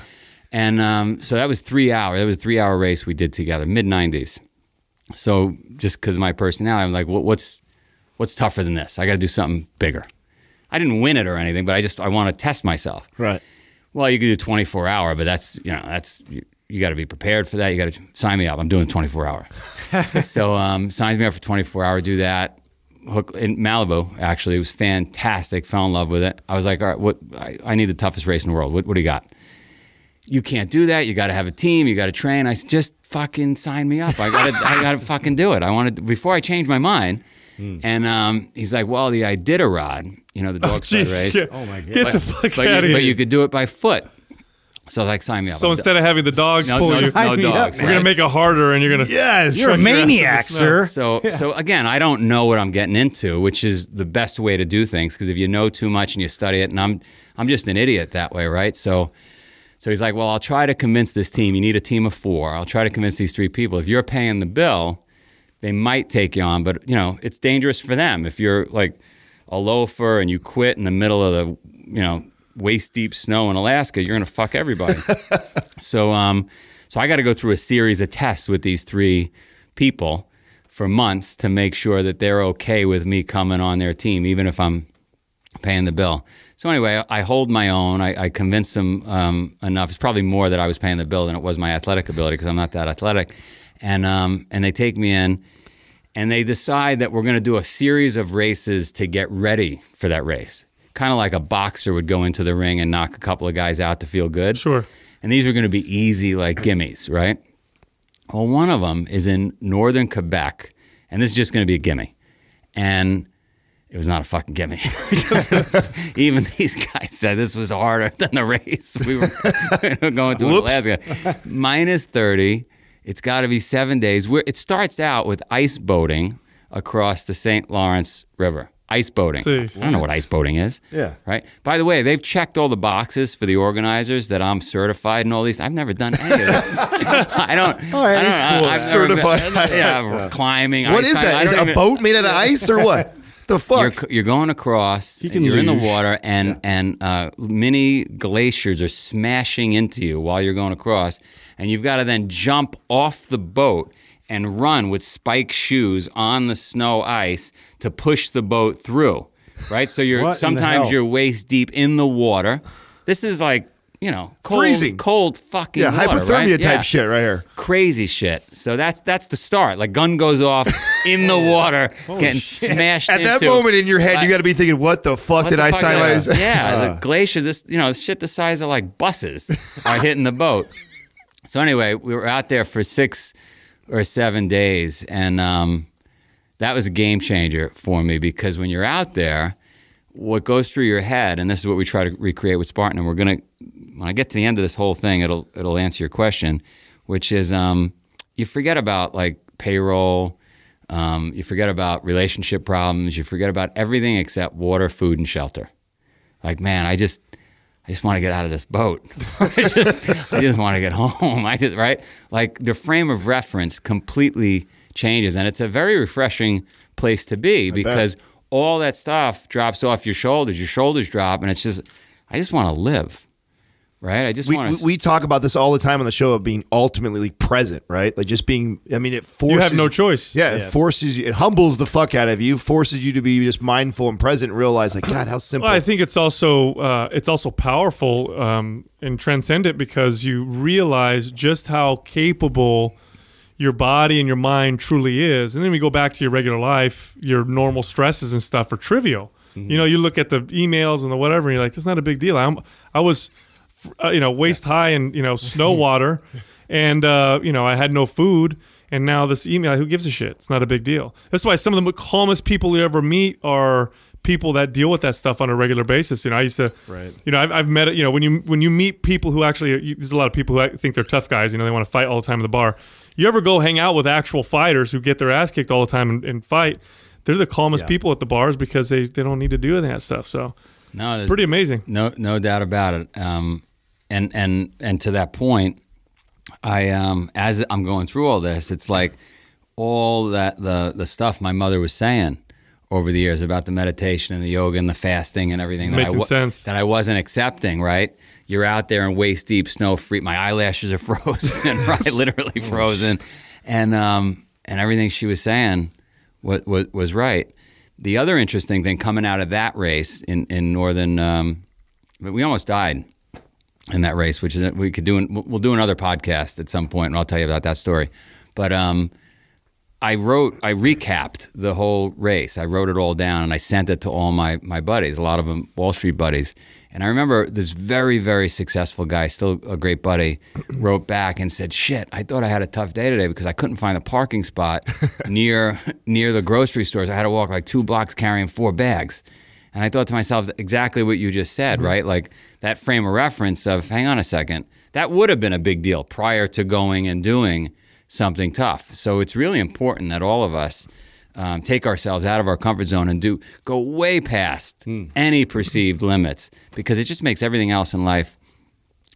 And um, so that was three hours. That was a three hour race we did together, mid '90s. So just because my personality, I'm like, what's what's tougher than this? I got to do something bigger. I didn't win it or anything, but I just I want to test myself. Right. Well, you could do 24 hour, but that's you know that's you, you got to be prepared for that. You got to sign me up. I'm doing 24 hour. so um, signs me up for 24 hour. Do that. Hook in Malibu. Actually, it was fantastic. Fell in love with it. I was like, all right, what? I, I need the toughest race in the world. What, what do you got? You can't do that. You got to have a team. You got to train. I said, just fucking sign me up. I got to. I got to fucking do it. I wanted before I changed my mind. Mm. And um, he's like, well, the Iditarod, you know, the oh, dog oh, race. Get, oh my god! Get but, the fuck but out you, of here! But you could do it by foot. So like sign me up. So I'm instead of having the dogs no, pull no, you, no dogs, we're gonna make it harder, and you're gonna yes, you're a maniac, sir. So yeah. so again, I don't know what I'm getting into, which is the best way to do things because if you know too much and you study it, and I'm I'm just an idiot that way, right? So so he's like, well, I'll try to convince this team. You need a team of four. I'll try to convince these three people. If you're paying the bill, they might take you on, but you know it's dangerous for them if you're like a loafer and you quit in the middle of the you know waist deep snow in Alaska, you're going to fuck everybody. so, um, so I got to go through a series of tests with these three people for months to make sure that they're okay with me coming on their team, even if I'm paying the bill. So anyway, I hold my own. I, I convinced them um, enough. It's probably more that I was paying the bill than it was my athletic ability because I'm not that athletic. And um, and they take me in, and they decide that we're going to do a series of races to get ready for that race kind of like a boxer would go into the ring and knock a couple of guys out to feel good. Sure. And these are going to be easy, like gimmies, right? Well, one of them is in northern Quebec, and this is just going to be a gimme. And it was not a fucking gimme. Even these guys said this was harder than the race we were going to Alaska. Minus 30. It's got to be seven days. We're, it starts out with ice boating across the St. Lawrence River ice boating. I don't know what ice boating is. Yeah. Right. By the way, they've checked all the boxes for the organizers that I'm certified and all these. I've never done any of this. I don't. Oh, I don't cool. I've certified. Been, yeah, yeah, Climbing. What is climbing. that? Is it a even, boat made out of ice or what? The fuck? You're, you're going across. You're luge. in the water, and yeah. and uh, mini glaciers are smashing into you while you're going across, and you've got to then jump off the boat and run with spike shoes on the snow ice to push the boat through. Right? So you're sometimes you're waist deep in the water. This is like, you know, cold, freezing cold fucking Yeah, water, hypothermia right? type yeah. shit right here. Crazy shit. So that's that's the start. Like gun goes off in the water, getting shit. smashed. At into. that moment in your head, like, you got to be thinking, "What the fuck what did the I sign did Yeah, uh. the glaciers. This, you know, shit the size of like buses are hitting the boat. So anyway, we were out there for six or seven days. And um, that was a game changer for me because when you're out there, what goes through your head, and this is what we try to recreate with Spartan, and we're gonna when I get to the end of this whole thing, it'll it'll answer your question, which is um, you forget about like payroll, um, you forget about relationship problems, you forget about everything except water, food, and shelter. Like man, I just I just want to get out of this boat. I just, I just want to get home. I just, right? Like the frame of reference completely changes. And it's a very refreshing place to be I because bet. all that stuff drops off your shoulders. Your shoulders drop, and it's just, I just want to live right? I just we, want to. We talk about this all the time on the show of being ultimately present, right? Like just being. I mean, it forces you have no choice. Yeah, yeah. it forces you. It humbles the fuck out of you. Forces you to be just mindful and present. And realize, like, God, how simple. Well, I think it's also uh, it's also powerful um, and transcendent because you realize just how capable your body and your mind truly is. And then we go back to your regular life. Your normal stresses and stuff are trivial. Mm -hmm. You know, you look at the emails and the whatever, and you're like, "That's not a big deal." I'm, I was uh, you know, waist high in you know snow water, and uh, you know I had no food. And now this email, who gives a shit? It's not a big deal. That's why some of the calmest people you ever meet are people that deal with that stuff on a regular basis. You know, I used to, right. you know, I've, I've met, you know, when you when you meet people who actually, you, there's a lot of people who think they're tough guys. You know, they want to fight all the time in the bar. You ever go hang out with actual fighters who get their ass kicked all the time and, and fight? They're the calmest yeah. people at the bars because they they don't need to do that stuff. So, no, pretty amazing. No, no doubt about it. Um, and and and to that point, I um as I'm going through all this, it's like all that the the stuff my mother was saying over the years about the meditation and the yoga and the fasting and everything that I sense. that I wasn't accepting, right? You're out there in waist deep snow free. My eyelashes are frozen, right? Literally oh, frozen, and um, and everything she was saying was, was, was right. The other interesting thing coming out of that race in in northern, um, we almost died in that race, which is we could do. An, we'll do another podcast at some point, and I'll tell you about that story. But um, I wrote, I recapped the whole race. I wrote it all down, and I sent it to all my my buddies, a lot of them Wall Street buddies. And I remember this very, very successful guy, still a great buddy, wrote back and said, "Shit, I thought I had a tough day today because I couldn't find a parking spot near near the grocery stores. I had to walk like two blocks carrying four bags." And I thought to myself exactly what you just said, mm-hmm. right? Like that frame of reference of, hang on a second, that would have been a big deal prior to going and doing something tough. So it's really important that all of us um, take ourselves out of our comfort zone and do go way past mm. any perceived limits because it just makes everything else in life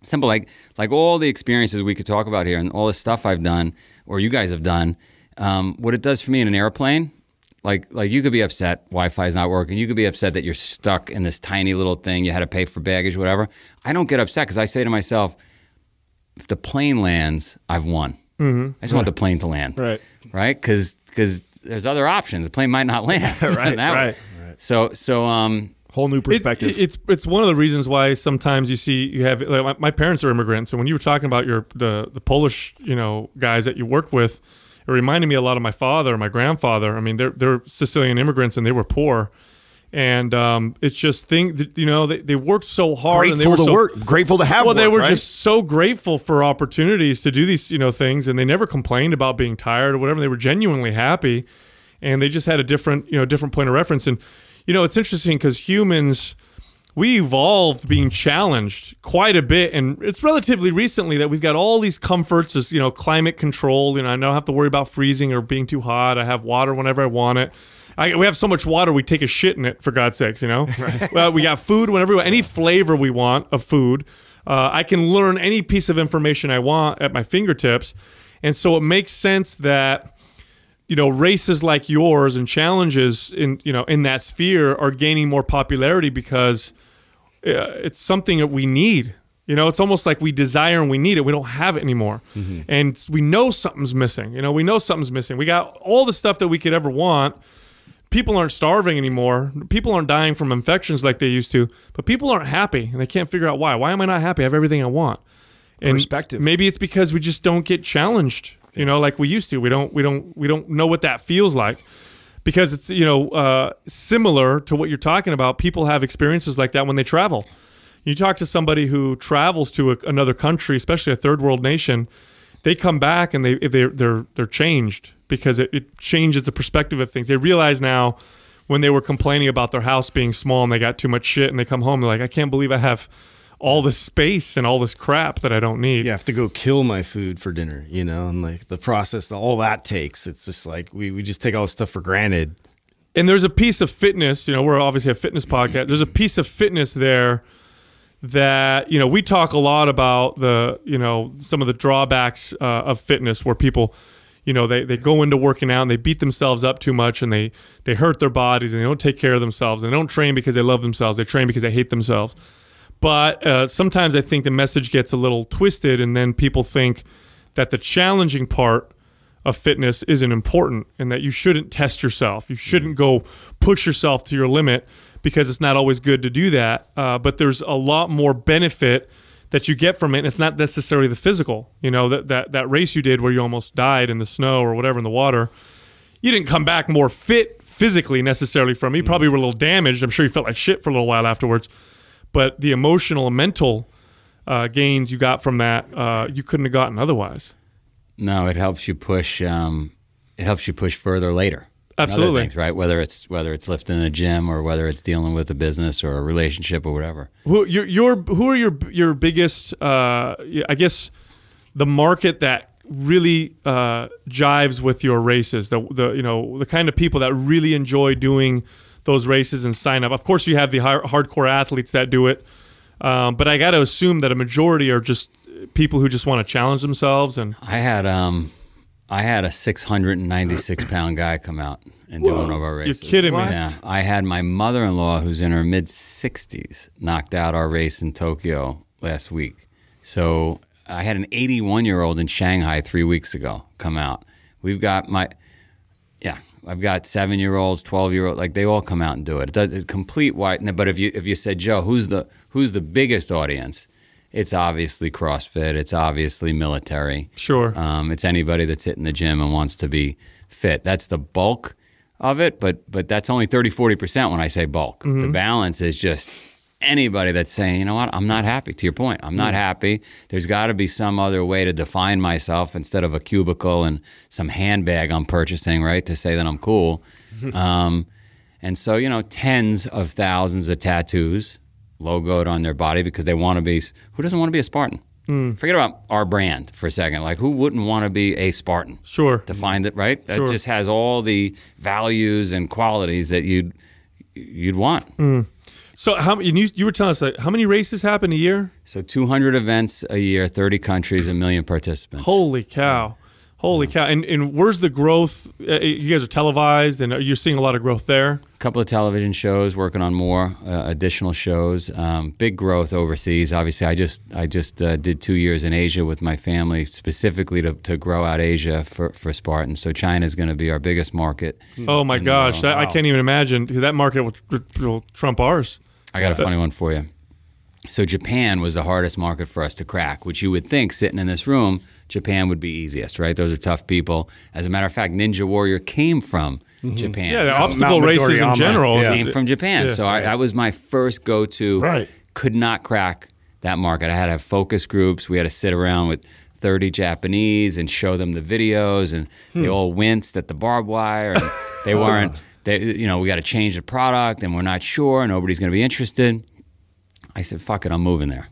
simple. Like like all the experiences we could talk about here and all the stuff I've done or you guys have done. Um, what it does for me in an airplane like like you could be upset Wi-Fi is not working. You could be upset that you're stuck in this tiny little thing. You had to pay for baggage, whatever. I don't get upset because I say to myself, if the plane lands, I've won. Mm -hmm. I just yeah. want the plane to land, right? Right? Because because there's other options. The plane might not land. right. right. So so um whole new perspective. It, it's it's one of the reasons why sometimes you see you have like my, my parents are immigrants, and when you were talking about your the the Polish you know guys that you work with it reminded me a lot of my father, my grandfather. I mean, they're they're Sicilian immigrants and they were poor, and um, it's just thing that, you know they, they worked so hard grateful and they were to so, work, grateful to have. Well, work, they were right? just so grateful for opportunities to do these you know things, and they never complained about being tired or whatever. They were genuinely happy, and they just had a different you know different point of reference. And you know it's interesting because humans we evolved being challenged quite a bit and it's relatively recently that we've got all these comforts as you know climate control you know i don't have to worry about freezing or being too hot i have water whenever i want it I, we have so much water we take a shit in it for god's sakes you know right. well we got food whenever any flavor we want of food uh, i can learn any piece of information i want at my fingertips and so it makes sense that you know races like yours and challenges in you know in that sphere are gaining more popularity because uh, it's something that we need. You know, it's almost like we desire and we need it. We don't have it anymore. Mm-hmm. And we know something's missing. You know, we know something's missing. We got all the stuff that we could ever want. People aren't starving anymore. People aren't dying from infections like they used to, but people aren't happy and they can't figure out why. Why am I not happy? I have everything I want. And Perspective. Maybe it's because we just don't get challenged, you know, like we used to. We don't we don't we don't know what that feels like because it's you know uh, similar to what you're talking about. People have experiences like that when they travel. You talk to somebody who travels to a, another country, especially a third world nation, they come back and they they they're they're changed because it, it changes the perspective of things. They realize now when they were complaining about their house being small and they got too much shit and they come home they're like I can't believe I have all this space and all this crap that I don't need. You have to go kill my food for dinner, you know, and like the process, all that takes. It's just like we, we just take all this stuff for granted. And there's a piece of fitness, you know, we're obviously a fitness podcast. There's a piece of fitness there that, you know, we talk a lot about the, you know, some of the drawbacks uh, of fitness where people, you know they, they go into working out and they beat themselves up too much and they they hurt their bodies and they don't take care of themselves and they don't train because they love themselves they train because they hate themselves but uh, sometimes I think the message gets a little twisted, and then people think that the challenging part of fitness isn't important and that you shouldn't test yourself. You shouldn't go push yourself to your limit because it's not always good to do that. Uh, but there's a lot more benefit that you get from it. And it's not necessarily the physical. You know, that, that, that race you did where you almost died in the snow or whatever in the water, you didn't come back more fit physically necessarily from it. You mm. probably were a little damaged. I'm sure you felt like shit for a little while afterwards but the emotional and mental uh, gains you got from that uh, you couldn't have gotten otherwise. No, it helps you push. Um, it helps you push further later. Absolutely, things, right? Whether it's whether it's lifting a gym or whether it's dealing with a business or a relationship or whatever. Who your, your who are your your biggest? Uh, I guess the market that really uh, jives with your races. The the you know the kind of people that really enjoy doing those races and sign up. Of course, you have the hard- hardcore athletes that do it, um, but I got to assume that a majority are just people who just want to challenge themselves. And I had um, I had a 696 pound guy come out and do one of our races. You're kidding me? Yeah, I had my mother in law, who's in her mid 60s, knocked out our race in Tokyo last week. So I had an 81 year old in Shanghai three weeks ago come out. We've got my, yeah, I've got seven year olds, twelve year old, like they all come out and do it. It does it complete white, But if you if you said Joe, who's the who's the biggest audience? It's obviously CrossFit. It's obviously military. Sure. Um, it's anybody that's hitting the gym and wants to be fit. That's the bulk of it, but but that's only 30 40% when I say bulk. Mm -hmm. The balance is just anybody that's saying, you know what, I'm not happy. To your point, I'm not mm. happy. There's got to be some other way to define myself instead of a cubicle and some handbag I'm purchasing, right, to say that I'm cool. um, and so, you know, tens of thousands of tattoos logoed on their body because they want to be, who doesn't want to be a Spartan? Mm. Forget about our brand for a second. Like, who wouldn't want to be a Spartan? Sure. To find it, right? Sure. That just has all the values and qualities that you'd, you'd want. Mm. So how you you were telling us like, how many races happen a year? So 200 events a year, 30 countries, a million participants. Holy cow! Holy cow! And and where's the growth? Uh, uh, you guys are televised, and uh, you're seeing a lot of growth there. A couple of television shows, working on more uh, additional shows. Um, big growth overseas. Obviously, I just I just uh, did two years in Asia with my family, specifically to, to grow out Asia for for Spartan. So China is going to be our biggest market. Mm. Oh my gosh, that, wow. I can't even imagine that market will trump ours. I got a funny one for you. So Japan was the hardest market for us to crack, which you would think sitting in this room Japan would be easiest, right? Those are tough people. As a matter of fact, Ninja Warrior came from mm-hmm. Japan. Yeah, so obstacle races in general yeah. came from Japan. Yeah. So I, that was my first go-to. Right, could not crack that market. I had to have focus groups. We had to sit around with 30 Japanese and show them the videos, and hmm. they all winced at the barbed wire, and they weren't. They, you know, we got to change the product, and we're not sure, nobody's going to be interested. I said, "Fuck it, I'm moving there."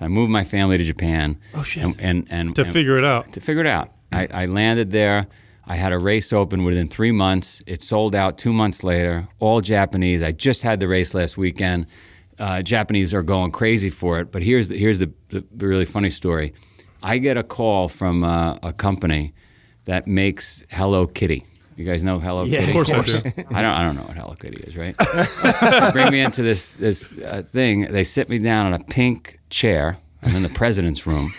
So I moved my family to Japan. Oh shit! And and, and to and, figure it out. To figure it out. I, I landed there. I had a race open within three months. It sold out two months later. All Japanese. I just had the race last weekend. Uh, Japanese are going crazy for it. But here's the, here's the, the, really funny story. I get a call from uh, a company that makes Hello Kitty. You guys know Hello yeah, Kitty? Of course, I do. I don't. I don't know what Hello Kitty is, right? bring me into this this uh, thing. They sit me down on a pink chair. I'm in the president's room.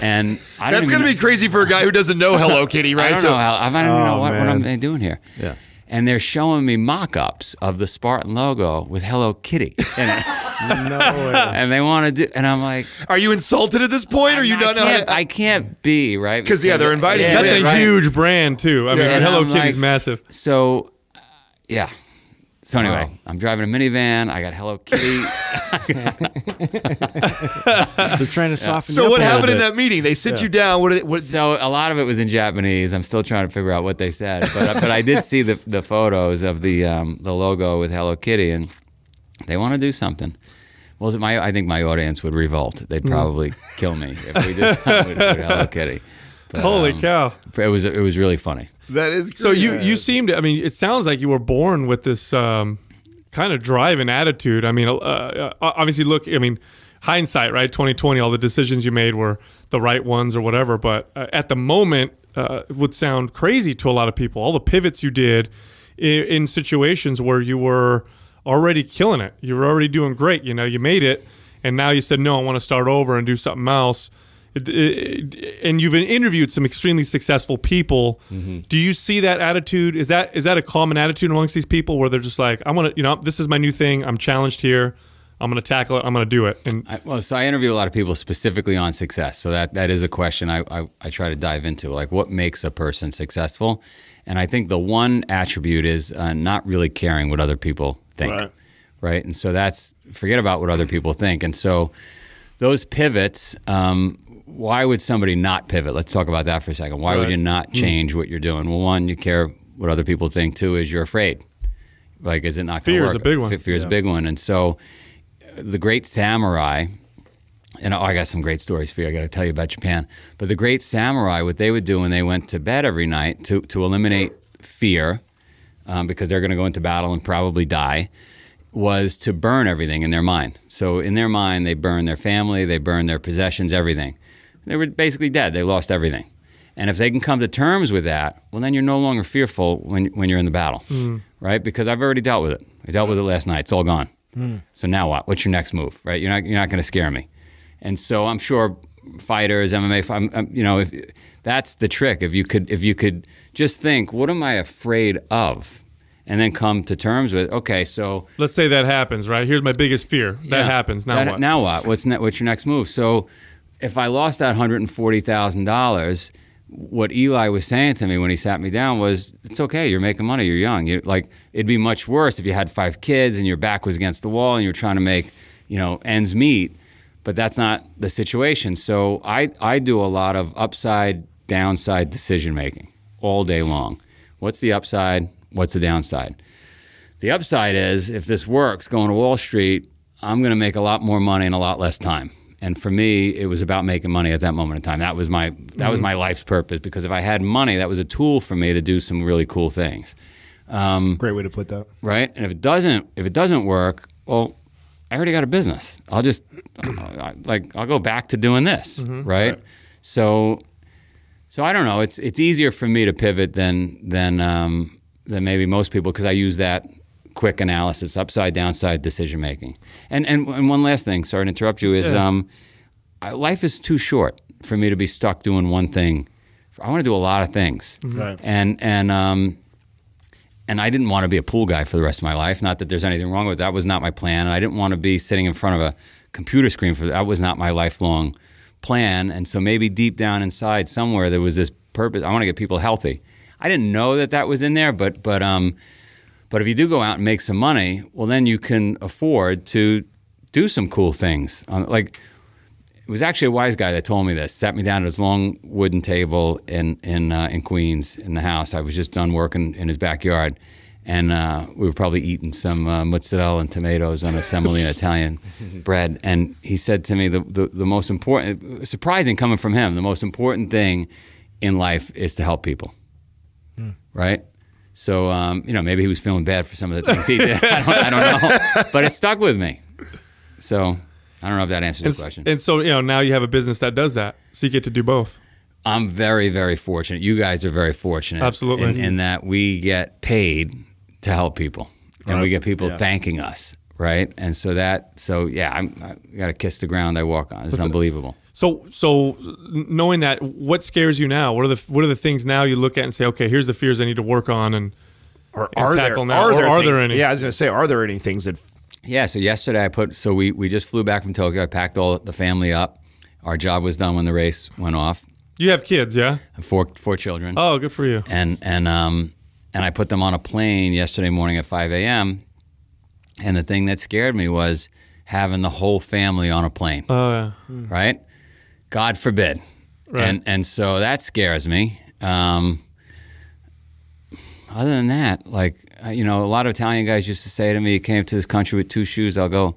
And I That's going to be crazy for a guy who doesn't know Hello Kitty, right? I don't so, know. How, I don't oh, know what, what, I'm doing here. Yeah. And they're showing me mock ups of the Spartan logo with Hello Kitty. And, no way. And they want to do, and I'm like, Are you insulted at this point? Or are you not? I can't be, right? Because, yeah, they're inviting yeah, That's in, a right? huge brand, too. I mean, Hello I'm Kitty's like, massive. So, uh, yeah. So anyway, wow. I'm driving a minivan. I got Hello Kitty. They're trying to soften. Yeah. So what happened in that meeting? They sit yeah. you down. What, what? So a lot of it was in Japanese. I'm still trying to figure out what they said, but uh, but I did see the the photos of the um, the logo with Hello Kitty, and they want to do something. Well, my I think my audience would revolt. They'd hmm. probably kill me if we did Hello Kitty. But, Holy um, cow! It was it was really funny. That is great. so. You you seemed. I mean, it sounds like you were born with this um, kind of drive and attitude. I mean, uh, uh obviously, look. I mean, hindsight, right? Twenty twenty. All the decisions you made were the right ones or whatever. But uh, at the moment, uh, would sound crazy to a lot of people. All the pivots you did in, in situations where you were already killing it. You were already doing great. You know, you made it, and now you said, "No, I want to start over and do something else." and you've interviewed some extremely successful people. Mm -hmm. Do you see that attitude? Is that is that a common attitude amongst these people where they're just like, I'm gonna, you know, this is my new thing. I'm challenged here. I'm going to tackle it. I'm going to do it. And I, well, so I interview a lot of people specifically on success. So that that is a question I, I, I try to dive into, like what makes a person successful. And I think the one attribute is uh, not really caring what other people think, right. right? And so that's forget about what other people think. And so those pivots um, why would somebody not pivot? Let's talk about that for a second. Why right. would you not hmm. change hmm. what you're doing? Well, one, you care what other people think. Two is you're afraid. Like, is it not? Fear is a big one. Fear is yeah. a big one, and so the great samurai. And oh, I got some great stories for you. I got to tell you about Japan. But the great samurai, what they would do when they went to bed every night to, to eliminate fear, um, because they're going to go into battle and probably die, was to burn everything in their mind. So in their mind, they burn their family, they burn their possessions, everything they were basically dead. They lost everything. And if they can come to terms with that, well, then you're no longer fearful when, when you're in the battle, mm. right? Because I've already dealt with it. I dealt with it last night. It's all gone. Mm. So now what? What's your next move, right? You're not, you're not going to scare me. And so I'm sure fighters, MMA, I'm, I'm, um, you know, if, that's the trick. If you could, if you could just think, what am I afraid of? and then come to terms with okay so let's say that happens right here's my biggest fear that yeah, happens now that, what now what what's ne- what's your next move so if I lost that $140,000, what Eli was saying to me when he sat me down was, "It's okay. You're making money. You're young. You, like it'd be much worse if you had five kids and your back was against the wall and you're trying to make, you know, ends meet. But that's not the situation. So I I do a lot of upside downside decision making all day long. What's the upside? What's the downside? The upside is if this works, going to Wall Street, I'm going to make a lot more money in a lot less time. And for me, it was about making money at that moment in time. That was my that mm -hmm. was my life's purpose because if I had money, that was a tool for me to do some really cool things. Um, Great way to put that. Right. And if it doesn't if it doesn't work, well, I already got a business. I'll just like I'll go back to doing this. Mm -hmm. right? right? So so I don't know. It's it's easier for me to pivot than than um, than maybe most people because I use that quick analysis, upside downside decision making. And, and and one last thing, sorry to interrupt you, is yeah. um, life is too short for me to be stuck doing one thing. I want to do a lot of things, mm-hmm. right. and and um, and I didn't want to be a pool guy for the rest of my life. Not that there's anything wrong with that. that was not my plan, and I didn't want to be sitting in front of a computer screen for that was not my lifelong plan. And so maybe deep down inside somewhere there was this purpose. I want to get people healthy. I didn't know that that was in there, but but um, but if you do go out and make some money, well, then you can afford to do some cool things. Um, like, it was actually a wise guy that told me this. Sat me down at his long wooden table in in uh, in Queens in the house. I was just done working in his backyard, and uh, we were probably eating some uh, mozzarella and tomatoes on a semolina Italian bread. And he said to me, the, the the most important, surprising coming from him, the most important thing in life is to help people, mm. right? So, um, you know, maybe he was feeling bad for some of the things he did. I, don't, I don't, know, but it stuck with me. So, I don't know if that answers and, your question. And so, you know, now you have a business that does that, so you get to do both. I'm very, very fortunate. You guys are very fortunate, absolutely, in, in that we get paid to help people, and right. we get people yeah. thanking us, right? And so that, so yeah, I'm, I got to kiss the ground I walk on. It's unbelievable. So so knowing that, what scares you now? What are the what are the things now you look at and say, okay, here's the fears I need to work on and or are there, are there, are thing, any? Yeah, I was going to say, are there any things that? Yeah. So yesterday I put. So we we just flew back from Tokyo. I packed all the family up. Our job was done when the race went off. You have kids, yeah? Four four children. Oh, good for you. And and um and I put them on a plane yesterday morning at 5 a.m. And the thing that scared me was having the whole family on a plane. Oh yeah. Right. God forbid. Right. And and so that scares me. Um, other than that, like uh, you know, a lot of Italian guys used to say to me, "You came to this country with two shoes." I'll go,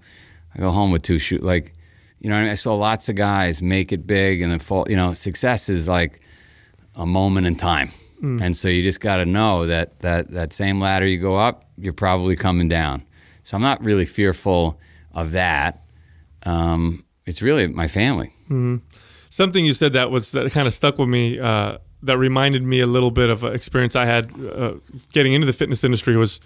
I go home with two shoes. Like, you know, I, mean? I saw lots of guys make it big and then fall. You know, success is like a moment in time, mm. and so you just got to know that that that same ladder you go up, you're probably coming down. So I'm not really fearful of that. Um, it's really my family. Mm -hmm something you said that was that kind of stuck with me. Uh, that reminded me a little bit of an experience I had uh, getting into the fitness industry was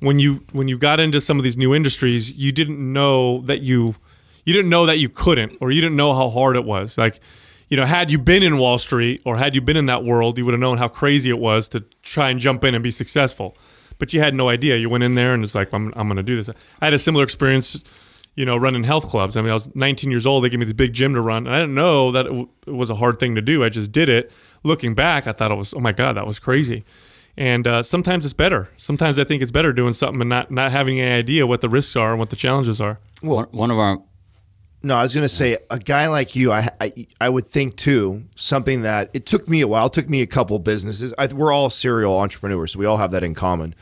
when you when you got into some of these new industries, you didn't know that you you didn't know that you couldn't, or you didn't know how hard it was. Like, you know, had you been in Wall Street or had you been in that world, you would have known how crazy it was to try and jump in and be successful. But you had no idea. You went in there and it's like, I'm, I'm going to do this. I had a similar experience you know, running health clubs. I mean, I was 19 years old. They gave me the big gym to run. And I didn't know that it, w- it was a hard thing to do. I just did it. Looking back, I thought it was, oh my God, that was crazy. And uh, sometimes it's better. Sometimes I think it's better doing something and not, not having any idea what the risks are and what the challenges are. Well, one of our. No, I was going to say a guy like you, I, I, I would think too something that it took me a while. It took me a couple businesses. I, we're all serial entrepreneurs, so we all have that in common.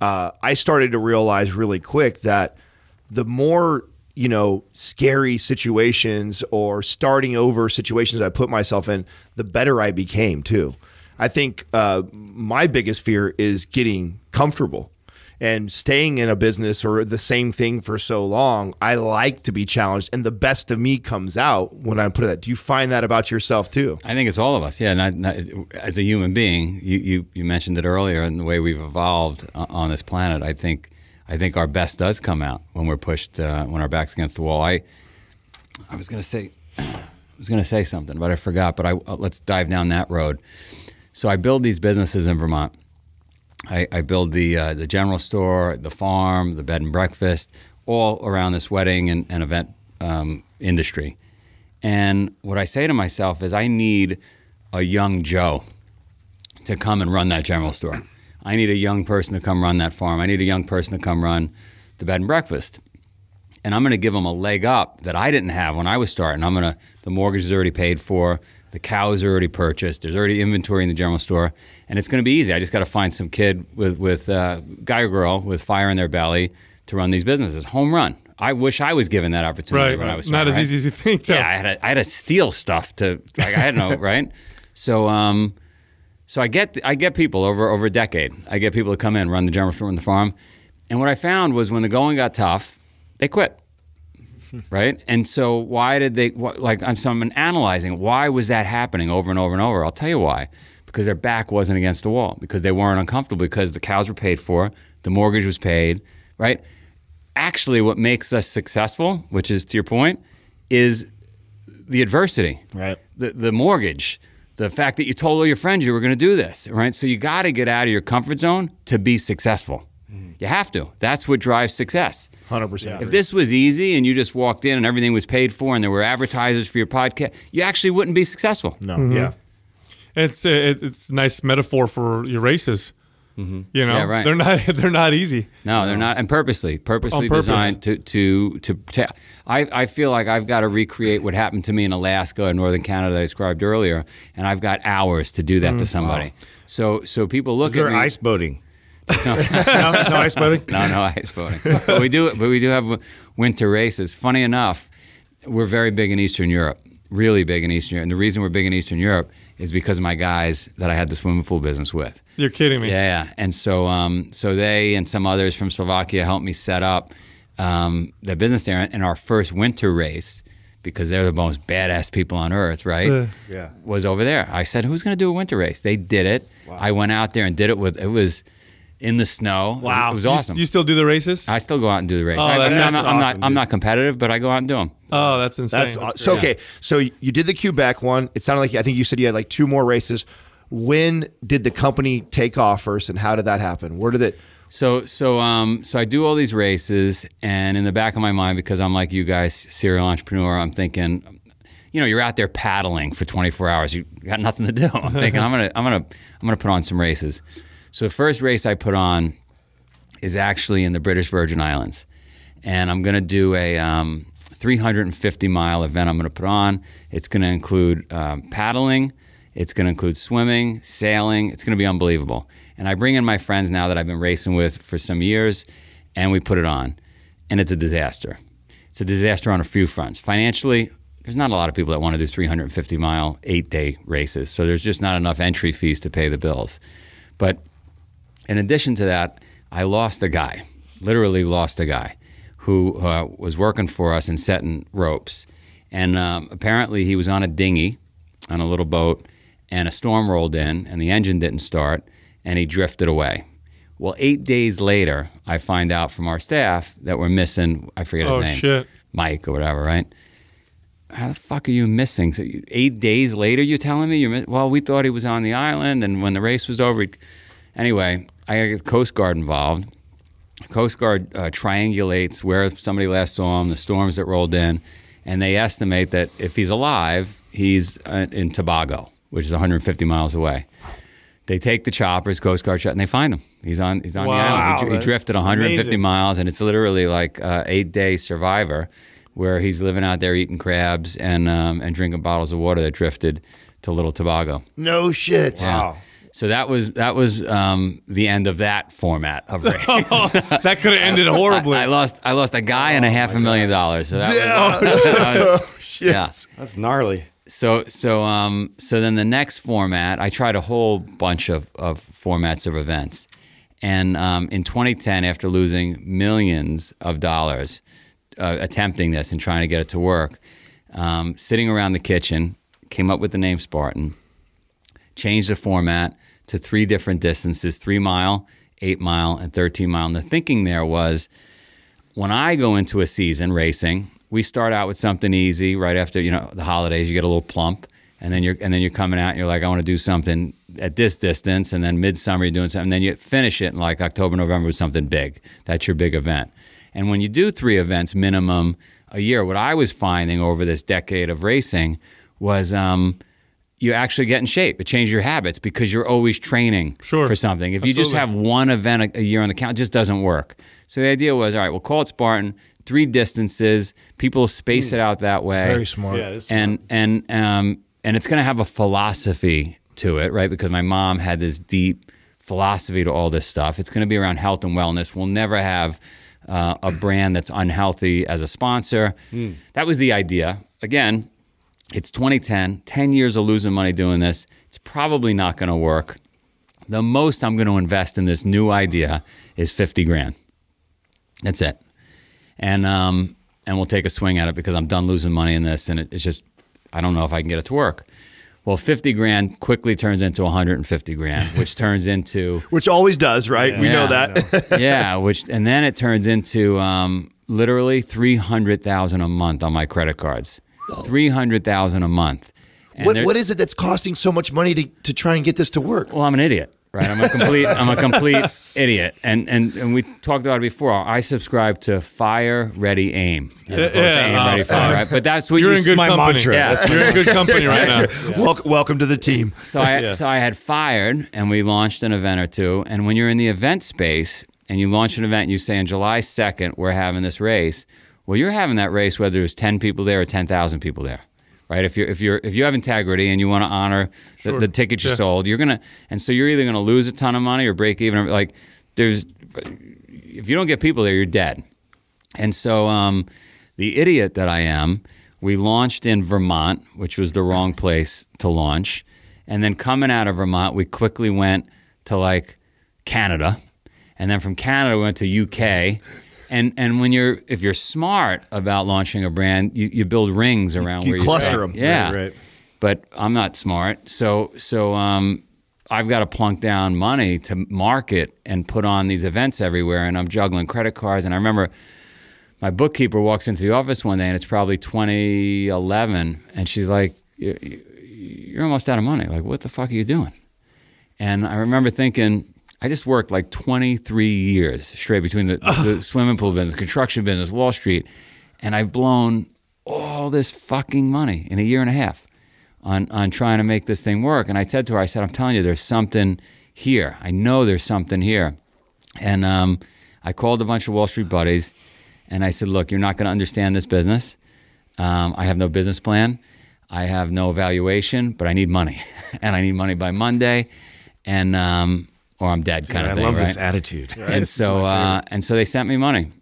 Uh, I started to realize really quick that the more you know scary situations or starting over situations I put myself in, the better I became too. I think uh, my biggest fear is getting comfortable and staying in a business or the same thing for so long. I like to be challenged, and the best of me comes out when I put that. Do you find that about yourself too? I think it's all of us. Yeah, not, not, as a human being, you, you, you mentioned it earlier, and the way we've evolved uh, on this planet. I think I think our best does come out when we're pushed, uh, when our back's against the wall. I, I was gonna say, I was gonna say something, but I forgot. But I uh, let's dive down that road. So I build these businesses in Vermont. I, I build the uh, the general store, the farm, the bed and breakfast, all around this wedding and, and event um, industry. And what I say to myself is, I need a young Joe to come and run that general store. I need a young person to come run that farm. I need a young person to come run the bed and breakfast. And I'm going to give them a leg up that I didn't have when I was starting. I'm going to, the mortgage is already paid for. The cows are already purchased. There's already inventory in the general store, and it's going to be easy. I just got to find some kid with with uh, guy or girl with fire in their belly to run these businesses. Home run. I wish I was given that opportunity right, when I was starting, not as right? easy as you think. Though. Yeah, I had had to steal stuff to like, I had no right. So um, so I get I get people over over a decade. I get people to come in, run the general store run the farm, and what I found was when the going got tough, they quit. right? And so why did they? What, like I'm, so I'm analyzing why was that happening over and over and over. I'll tell you why. Because their back wasn't against the wall. Because they weren't uncomfortable. Because the cows were paid for, the mortgage was paid. Right? Actually, what makes us successful, which is to your point, is the adversity. Right. The the mortgage the fact that you told all your friends you were going to do this, right? So you got to get out of your comfort zone to be successful. You have to. That's what drives success. 100%. If this was easy and you just walked in and everything was paid for and there were advertisers for your podcast, you actually wouldn't be successful. No. Mm -hmm. Yeah. It's uh, it's nice metaphor for your races Mm-hmm. You know, yeah, right. they're not they're not easy. No, they're not, and purposely, purposely purpose. designed to to to. to I, I feel like I've got to recreate what happened to me in Alaska and northern Canada I described earlier, and I've got hours to do that mm-hmm. to mm. somebody. Wow. So so people look Is at there me, ice boating. No. no, no ice boating. No, no ice boating. but we do, but we do have winter races. Funny enough, we're very big in Eastern Europe, really big in Eastern Europe, and the reason we're big in Eastern Europe is because of my guys that I had the swimming pool business with. You're kidding me. Yeah, and so um, so they and some others from Slovakia helped me set up um, the business there. And our first winter race, because they're the most badass people on earth, right? yeah, was over there. I said, "Who's going to do a winter race?" They did it. Wow. I went out there and did it with it was in the snow. Wow, it was awesome. You, you, still do the races? I still go out and do the races. Oh, I, am not, awesome, I'm, not I'm not competitive, but I go out and do them. Oh, that's insane. That's, that's so okay. So you did the Quebec one. It sounded like I think you said you had like two more races. When did the company take off first, and how did that happen? Where did it? So so um so I do all these races, and in the back of my mind, because I'm like you guys, serial entrepreneur, I'm thinking you know you're out there paddling for 24 hours you got nothing to do i'm thinking i'm gonna i'm gonna i'm gonna put on some races so the first race I put on is actually in the British Virgin Islands, and I'm going to do a um, 350 mile event. I'm going to put on. It's going to include um, paddling. It's going to include swimming, sailing. It's going to be unbelievable. And I bring in my friends now that I've been racing with for some years, and we put it on, and it's a disaster. It's a disaster on a few fronts. Financially, there's not a lot of people that want to do 350 mile, eight day races. So there's just not enough entry fees to pay the bills. But in addition to that, I lost a guy, literally lost a guy who uh, was working for us and setting ropes. And um, apparently he was on a dinghy, on a little boat, and a storm rolled in and the engine didn't start and he drifted away. Well, eight days later, I find out from our staff that we're missing, I forget his oh, name. Shit. Mike or whatever, right? How the fuck are you missing? So eight days later, you're telling me you're well. We thought he was on the island, and when the race was over, anyway, I got to get the Coast Guard involved. Coast Guard uh, triangulates where somebody last saw him, the storms that rolled in, and they estimate that if he's alive, he's uh, in Tobago, which is 150 miles away. They take the choppers, Coast Guard shot, and they find him. He's on. He's on wow, the island. He, he drifted 150 amazing. miles, and it's literally like uh, eight day survivor, where he's living out there eating crabs and um, and drinking bottles of water that drifted to Little Tobago. No shit. Wow. wow. So that was that was um, the end of that format of race. Oh, that could have ended horribly. I, I, lost I lost a guy oh, and a oh half a million God. dollars. So that yeah. Was, that uh, oh, yeah. That's gnarly. So so um so then the next format, I tried a whole bunch of, of formats of events. And um, in 2010, after losing millions of dollars uh, attempting this and trying to get it to work, um, sitting around the kitchen, came up with the name Spartan, changed the format, to three different distances three mile, eight mile, and 13 mile. And the thinking there was when I go into a season racing, we start out with something easy right after you know the holidays you get a little plump and then you're and then you're coming out and you're like I want to do something at this distance and then midsummer you're doing something and then you finish it in like October November with something big that's your big event and when you do three events minimum a year what I was finding over this decade of racing was um, you actually get in shape. It changes your habits because you're always training sure. for something. If Absolutely. you just have one event a, a year on the count, it just doesn't work. So the idea was, all right, we'll call it Spartan. Three distances. People space mm. it out that way. Very smart. Yeah, smart. and and um, and it's going to have a philosophy to it, right? Because my mom had this deep philosophy to all this stuff. It's going to be around health and wellness. We'll never have uh, a brand that's unhealthy as a sponsor. Mm. That was the idea. Again, it's 2010, 10 years of losing money doing this. It's probably not going to work. The most I'm going to invest in this new idea is 50 grand. That's it. And, um, and we'll take a swing at it because I'm done losing money in this and it, it's just, I don't know if I can get it to work. Well, 50 grand quickly turns into 150 grand, which turns into. which always does, right? Yeah, we know that. Know. yeah, which, and then it turns into um, literally 300,000 a month on my credit cards. 300000 a month. And what, what is it that's costing so much money to, to try and get this to work? Well, I'm an idiot right? I'm a complete I'm a complete idiot. And and and we talked about it before. I subscribe to Fire Ready Aim. Yeah, yeah, aim, uh, ready, fire, right? But that's what you're, you in good my company. Mantra. Yeah. That's you're in good company right now. Yeah. Welcome, welcome to the team. So I yeah. so I had fired and we launched an event or two. And when you're in the event space and you launch an event and you say on July 2nd we're having this race well, you're having that race whether there's 10 people there or 10,000 people there. Right? If you if you if you have integrity and you want to honor the, sure. the ticket you yeah. sold, you're going to and so you're either going to lose a ton of money or break even or like there's if you don't get people there, you're dead. And so um, the idiot that I am, we launched in Vermont, which was the wrong place to launch. And then coming out of Vermont, we quickly went to like Canada. And then from Canada, we went to UK. And and when you're if you're smart about launching a brand, you, you build rings around you, where you cluster them. Yeah, right, right. But I'm not smart, so so um, I've got to plunk down money to market and put on these events everywhere, and I'm juggling credit cards. And I remember my bookkeeper walks into the office one day, and it's probably 2011, and she's like, "You're almost out of money. Like, what the fuck are you doing?" And I remember thinking I just worked like 23 years straight between the, the swimming pool business, construction business, Wall Street, and I've blown all this fucking money in a year and a half on on trying to make this thing work. And I said to her, I said, I'm telling you, there's something here. I know there's something here. And um, I called a bunch of Wall Street buddies, and I said, look, you're not going to understand this business. Um, I have no business plan. I have no evaluation, but I need money, and I need money by Monday. And um, or I'm dead kind yeah, of thing. I love right? this attitude. Right? And so uh, and so they sent me money,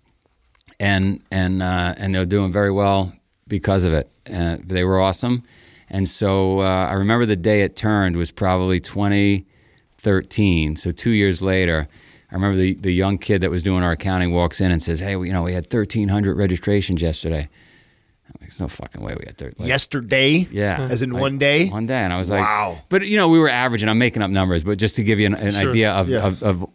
and and uh, and they're doing very well because of it. Uh, they were awesome, and so uh, I remember the day it turned was probably 2013. So two years later. I remember the, the young kid that was doing our accounting walks in and says, "Hey, you know, we had 1,300 registrations yesterday." there's no fucking way we had 30. Like, Yesterday? Yeah. As in like, one day? One day. And I was like, wow. But, you know, we were averaging, I'm making up numbers, but just to give you an, an sure. idea of, yeah. of, of,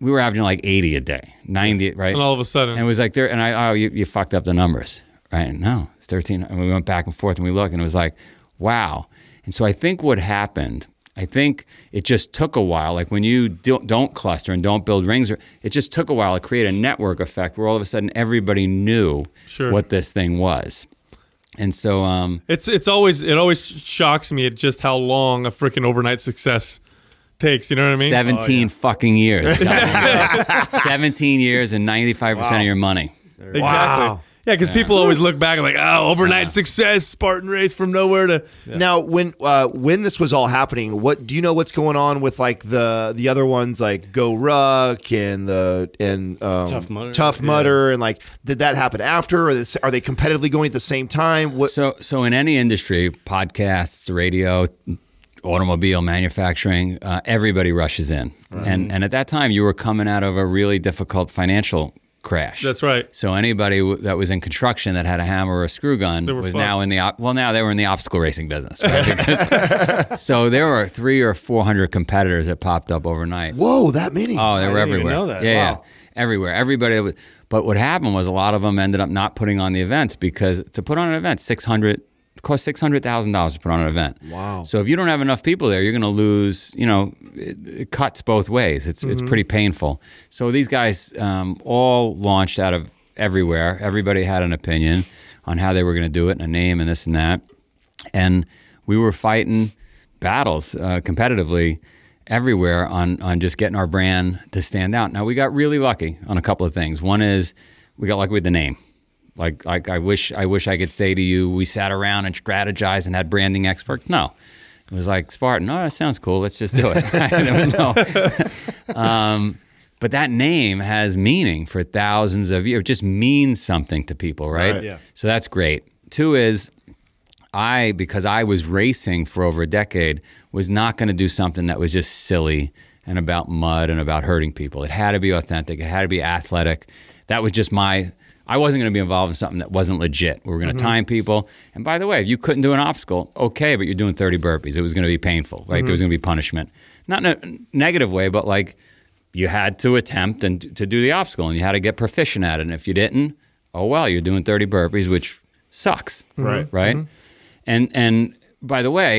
we were averaging like 80 a day, 90, right? And all of a sudden. And it was like, there, and I, oh, you, you fucked up the numbers, right? And no, it's 13. And we went back and forth and we looked and it was like, wow. And so I think what happened, I think it just took a while. Like when you do, don't cluster and don't build rings, it just took a while to create a network effect where all of a sudden everybody knew sure. what this thing was. And so um, it's it's always it always shocks me at just how long a freaking overnight success takes. You know what I mean? Seventeen oh, yeah. fucking years. Seventeen years and ninety five percent of your money. Exactly. Wow. Yeah, because people always look back and like, oh, overnight yeah. success, Spartan race from nowhere to. Yeah. Now, when uh, when this was all happening, what do you know? What's going on with like the the other ones like Go Ruck and the and um, Tough Mudder, Tough Mudder, and like, did that happen after? Or this, are they competitively going at the same time? What so so in any industry, podcasts, radio, automobile manufacturing, uh, everybody rushes in. Right. And and at that time, you were coming out of a really difficult financial crash. That's right. So anybody that was in construction that had a hammer or a screw gun was fucked. now in the well now they were in the obstacle racing business. Right? so there were three or four hundred competitors that popped up overnight. Whoa, that many! Oh, they I were everywhere. know that. Yeah, wow. yeah, everywhere. Everybody. Was, but what happened was a lot of them ended up not putting on the events because to put on an event, six hundred costs six hundred thousand dollars to put on an event. Wow! So if you don't have enough people there, you're going to lose. You know, it, it, cuts both ways. It's mm -hmm. it's mm-hmm. pretty painful. So these guys um, all launched out of everywhere. Everybody had an opinion on how they were going to do it and a name and this and that, and we were fighting battles uh, competitively everywhere on on just getting our brand to stand out. Now we got really lucky on a couple of things. One is we got lucky with the name. Like like I wish I wish I could say to you, we sat around and strategized and had branding experts. No. It was like Spartan. Oh, that sounds cool. Let's just do it. um, but that name has meaning for thousands of years. It just means something to people, right? right. Yeah. So that's great. Two is I, because I was racing for over a decade, was not going to do something that was just silly and about mud and about hurting people. It had to be authentic. It had to be athletic. That was just my I wasn't going to be involved in something that wasn't legit. We were going to mm -hmm. time people. And by the way, if you couldn't do an obstacle, okay, but you're doing 30 burpees. It was going to be painful, right? Mm -hmm. There mm-hmm. was going to be punishment. Not in a negative way, but like you had to attempt and to do the obstacle and you had to get proficient at it. And if you didn't, oh well, you're doing 30 burpees, which sucks. Mm -hmm. Right. Right? Mm-hmm. And and by the way,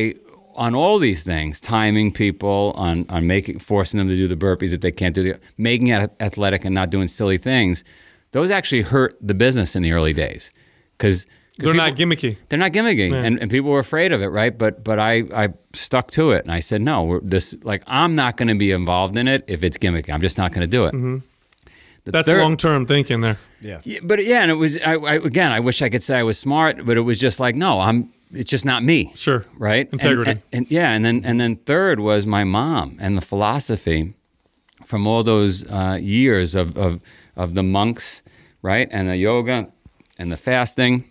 on all these things, timing people, on on making forcing them to do the burpees if they can't do the making it athletic and not doing silly things those actually hurt the business in the early days because they're people, not gimmicky. They're not gimmicky, yeah. and, and people were afraid of it, right? But but I I stuck to it, and I said no. this like I'm not going to be involved in it if it's gimmicky. I'm just not going to do it. Mm -hmm. That's third, long term thinking there. Yeah. yeah. But yeah, and it was I, I, again. I wish I could say I was smart, but it was just like no, I'm. It's just not me. Sure. Right. Integrity. And, and, and yeah, and then and then third was my mom and the philosophy from all those uh, years of, of of the monks, right? And the yoga and the fasting.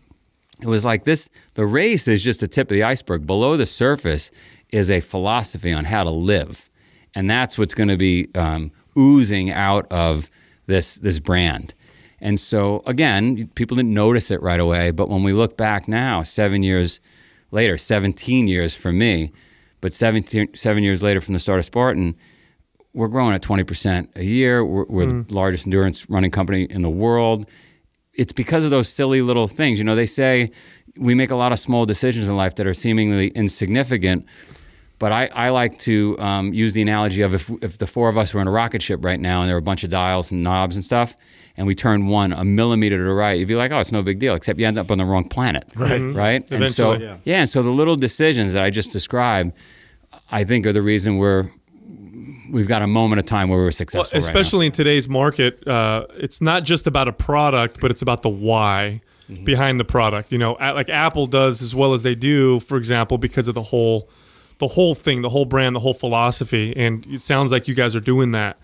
It was like this the race is just the tip of the iceberg. Below the surface is a philosophy on how to live. And that's what's going to be um, oozing out of this, this brand. And so, again, people didn't notice it right away. But when we look back now, seven years later, 17 years for me, but 17, seven years later from the start of Spartan, we're growing at 20% a year. We're, we're mm. the largest endurance running company in the world. It's because of those silly little things. You know, they say we make a lot of small decisions in life that are seemingly insignificant. But I, I like to um, use the analogy of if, if the four of us were in a rocket ship right now and there were a bunch of dials and knobs and stuff, and we turn one a millimeter to the right, you'd be like, oh, it's no big deal, except you end up on the wrong planet. Right. Mm-hmm. Right? Eventually, so, yeah. yeah. And so the little decisions that I just described, I think, are the reason we're we've got a moment of time where we were successful. Well, especially right in today's market, uh, it's not just about a product, but it's about the why mm-hmm. behind the product. You know, like Apple does as well as they do, for example, because of the whole, the whole thing, the whole brand, the whole philosophy. And it sounds like you guys are doing that.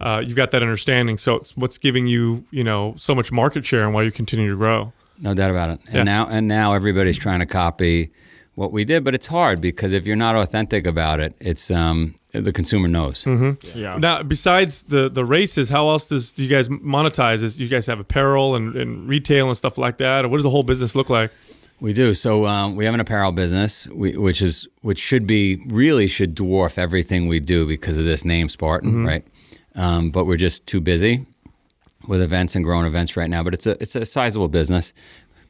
Uh, you've got that understanding. So it's what's giving you, you know, so much market share and why you continue to grow. No doubt about it. And yeah. now, and now everybody's trying to copy what we did, but it's hard because if you're not authentic about it, it's um, the consumer knows. Mm -hmm. Yeah. Now, besides the the races, how else does do you guys monetize? Is you guys have apparel and, and retail and stuff like that, or what does the whole business look like? We do. So um, we have an apparel business, we, which is which should be really should dwarf everything we do because of this name Spartan, mm -hmm. right? Um, but we're just too busy with events and growing events right now. But it's a it's a sizable business.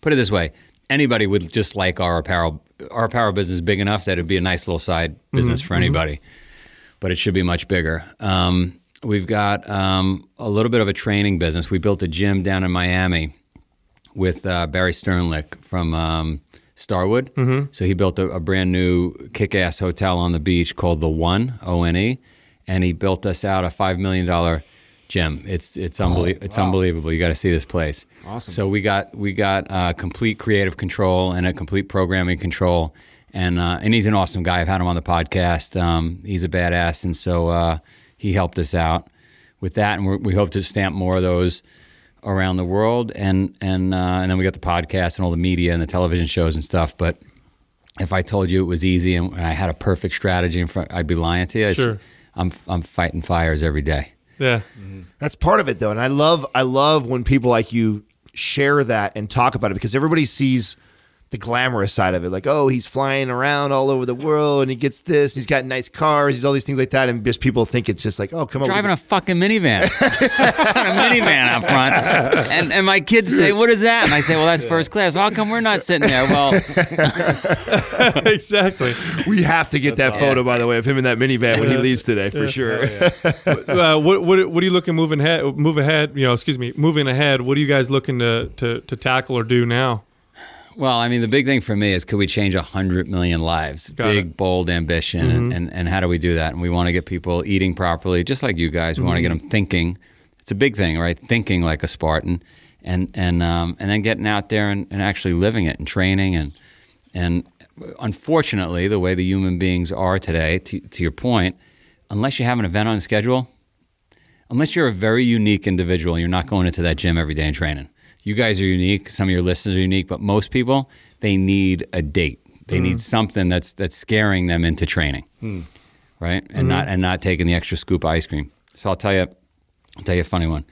Put it this way: anybody would just like our apparel our apparel business big enough that it'd be a nice little side mm-hmm. business mm -hmm. for mm-hmm. anybody, mm -hmm. but it should be much bigger. Um, we've got um, a little bit of a training business. We built a gym down in Miami with uh, Barry Sternlick from um, Starwood. Mm -hmm. So he built a, a brand new kick ass hotel on the beach called The One, O N E, and he built us out a $5 million Jim. It's it's oh, it's wow. unbelievable. You got to see this place. Awesome. So we got we got uh, complete creative control and a complete programming control, and uh, and he's an awesome guy. I've had him on the podcast. Um, he's a badass, and so uh, he helped us out with that, and we hope to stamp more of those around the world, and and uh, and then we got the podcast and all the media and the television shows and stuff, but. If I told you it was easy and, I had a perfect strategy in front, I'd be lying to you. sure. I'm I'm fighting fires every day. Yeah. Mm-hmm. That's part of it though. And I love I love when people like you share that and talk about it because everybody sees the glamorous side of it. Like, oh, he's flying around all over the world and he gets this, he's got nice cars, he's all these things like that. And just people think it's just like, oh, come on. Driving a fucking minivan. a minivan up front. And, and my kids say, what is that? And I say, well, that's first class. Well, how come we're not sitting there? Well, exactly. We have to get that's that awesome. photo, by the way, of him in that minivan when he leaves today, for yeah. sure. Oh, yeah. Uh, what, what, what, are you looking moving ahead, move ahead, you know, excuse me, moving ahead, what are you guys looking to, to, to tackle or do now? Well, I mean, the big thing for me is could we change 100 million lives? Got big, it. bold ambition. Mm -hmm. and, and, how do we do that? And we want to get people eating properly, just like you guys. We mm -hmm. want to get mm-hmm. them thinking. It's a big thing, right? Thinking like a Spartan. And, and, um, and then getting out there and, and actually living it and training. And, and unfortunately, the way the human beings are today, to, to your point, unless you have an event on the schedule, unless you're a very unique individual, you're not going into that gym every day and training you guys are unique. Some of your listeners are unique, but most people they need a date. They mm. need mm-hmm. something that's that's scaring them into training, mm. right? And mm -hmm. not mm-hmm. and not taking the extra scoop of ice cream. So I'll tell you, I'll tell you a funny one.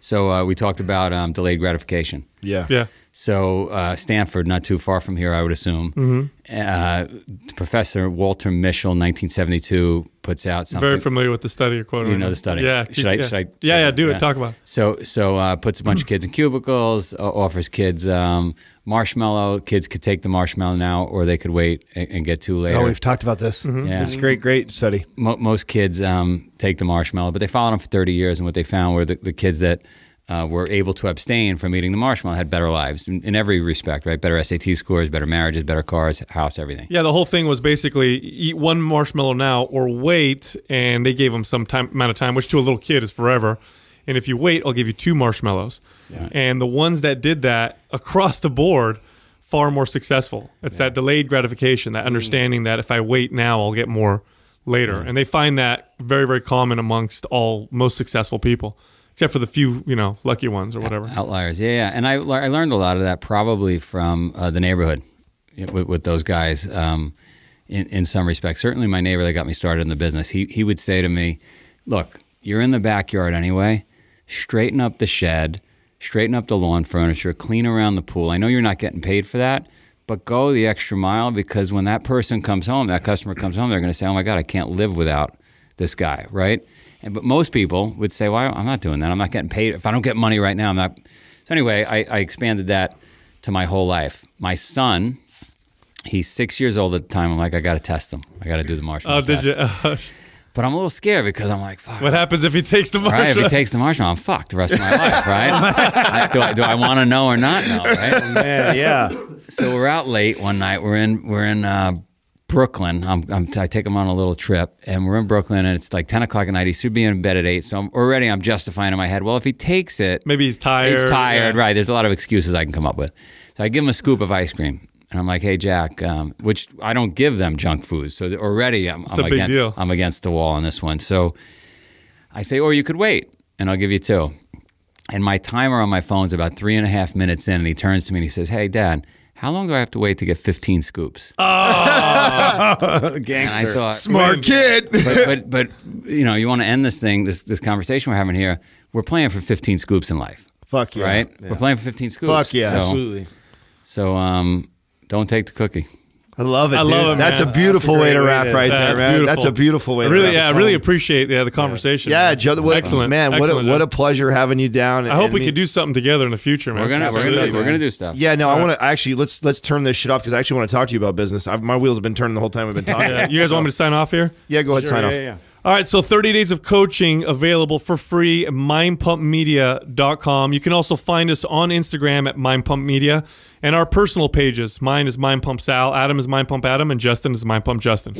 So uh, we talked about um, delayed gratification. Yeah, yeah. So uh, Stanford, not too far from here, I would assume. Mm -hmm. uh, Professor Walter Mischel, 1972, puts out something. Very familiar with the study you're quoting. You know the study. Yeah. Should I? Yeah, should I, should yeah, yeah do it. Talk about it. So, so uh, puts a bunch of kids in cubicles, uh, offers kids um, marshmallow. Kids could take the marshmallow now, or they could wait and, and get two later. Oh, we've talked about this. Mm -hmm. Yeah. It's a great, great study. most kids um, take the marshmallow, but they followed them for 30 years, and what they found were the, the kids that – uh, were able to abstain from eating the marshmallow had better lives in, in, every respect, right? Better SAT scores, better marriages, better cars, house, everything. Yeah, the whole thing was basically eat one marshmallow now or wait, and they gave them some time, amount of time, which to a little kid is forever. And if you wait, I'll give you two marshmallows. Yeah. And the ones that did that across the board far more successful. It's yeah. that delayed gratification, that understanding mm. that if I wait now, I'll get more later. And they find that very, very common amongst all most successful people except for the few you know lucky ones or whatever outliers. Yeah, yeah. And I I learned a lot of that probably from uh, the neighborhood with, with those guys. Um, in, in some respects, certainly my neighbor that got me started in the business, he he would say to me, "Look, you're in the backyard anyway. Straighten up the shed." straighten up the lawn furniture, clean around the pool. I know you're not getting paid for that, but go the extra mile because when that person comes home, that customer comes home, they're going to say, "Oh my god, I can't live without this guy," right? but most people would say, well, I'm not doing that. I'm not getting paid. If I don't get money right now, I'm not. So anyway, I, I expanded that to my whole life. My son, he's six years old at the time. I'm like, I got to test him. I got to do the marshmallow. Oh, did test. you? Oh. But I'm a little scared because I'm like, fuck. What happens if he takes the marshmallow? Right, if he takes the marshmallow, I'm fucked the rest of my life, right? I, do I, do I want to know or not know, right? Oh, man, yeah. So we're out late one night. We're in we're in uh, Brooklyn. I'm, I'm, i take him on a little trip, and we're in Brooklyn, and it's like 10 o'clock at night. He should be in bed at 8. So I'm, already I'm justifying in my head, well, if he takes it. Maybe he's tired. He's tired, yeah. right. There's a lot of excuses I can come up with. So I give him a scoop of ice cream. And I'm like, hey, Jack, um, which I don't give them junk foods. So already I'm, I'm against, I'm against the wall on this one. So I say, or you could wait, and I'll give you two. And my timer on my phone is about three and a half minutes in, and he turns to me and he says, hey, Dad, how long do I have to wait to get 15 scoops? Oh, gangster. Thought, Smart kid. but, but, but, you know, you want to end this thing, this, this conversation we're having here. We're playing for 15 scoops in life. Fuck yeah. Right? Yeah. We're playing for 15 scoops. Fuck yeah. So, Absolutely. So um, don't take the cookie. I love it. I dude. love it. That's a beautiful That's a way to wrap right there, man. Beautiful. That's a beautiful way. I really, to wrap yeah, I really appreciate yeah, the conversation. Yeah, yeah Joe, what, excellent, man. What, excellent, a, what a pleasure having you down. I hope we can could do something together in the future, man. We're gonna, we're gonna, do, we're gonna do stuff. Yeah, no, All I right. want to actually let's let's turn this shit off because I actually want to talk to you about business. I've, my wheels have been turning the whole time we've been talking. yeah. You guys so. want me to sign off here? Yeah, go ahead, sure, sign off. Yeah. All right, so 30 days of coaching available for free at mindpumpmedia.com. You can also find us on Instagram at mindpumpmedia.com and our personal pages. Mine is Mind Pump Sal, Adam is Mind Pump Adam, and Justin is Mind Pump Justin.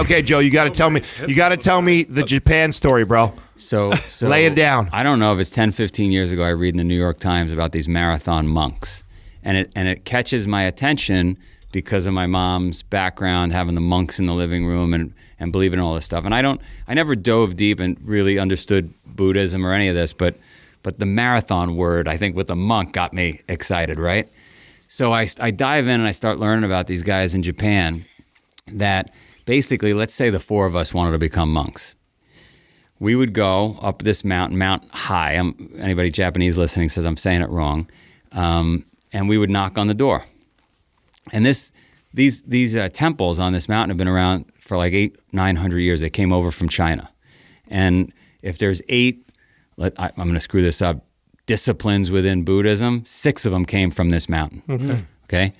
Okay, Joe, you got to tell me. You got to tell me the Japan story, bro. So, so lay it down. I don't know if it's 10, 15 years ago. I read in the New York Times about these marathon monks, and it and it catches my attention because of my mom's background, having the monks in the living room, and and believing all this stuff. And I don't, I never dove deep and really understood Buddhism or any of this, but but the marathon word, I think, with the monk got me excited, right? So I, I dive in and I start learning about these guys in Japan that basically, let's say the four of us wanted to become monks. We would go up this mountain, Mount High. I'm, anybody Japanese listening says I'm saying it wrong. Um, and we would knock on the door. And this, these, these uh, temples on this mountain have been around for like eight, 900 years. They came over from China. And if there's eight, let, I, I'm going to screw this up, disciplines within Buddhism, six of them came from this mountain. Okay. Hmm. Okay.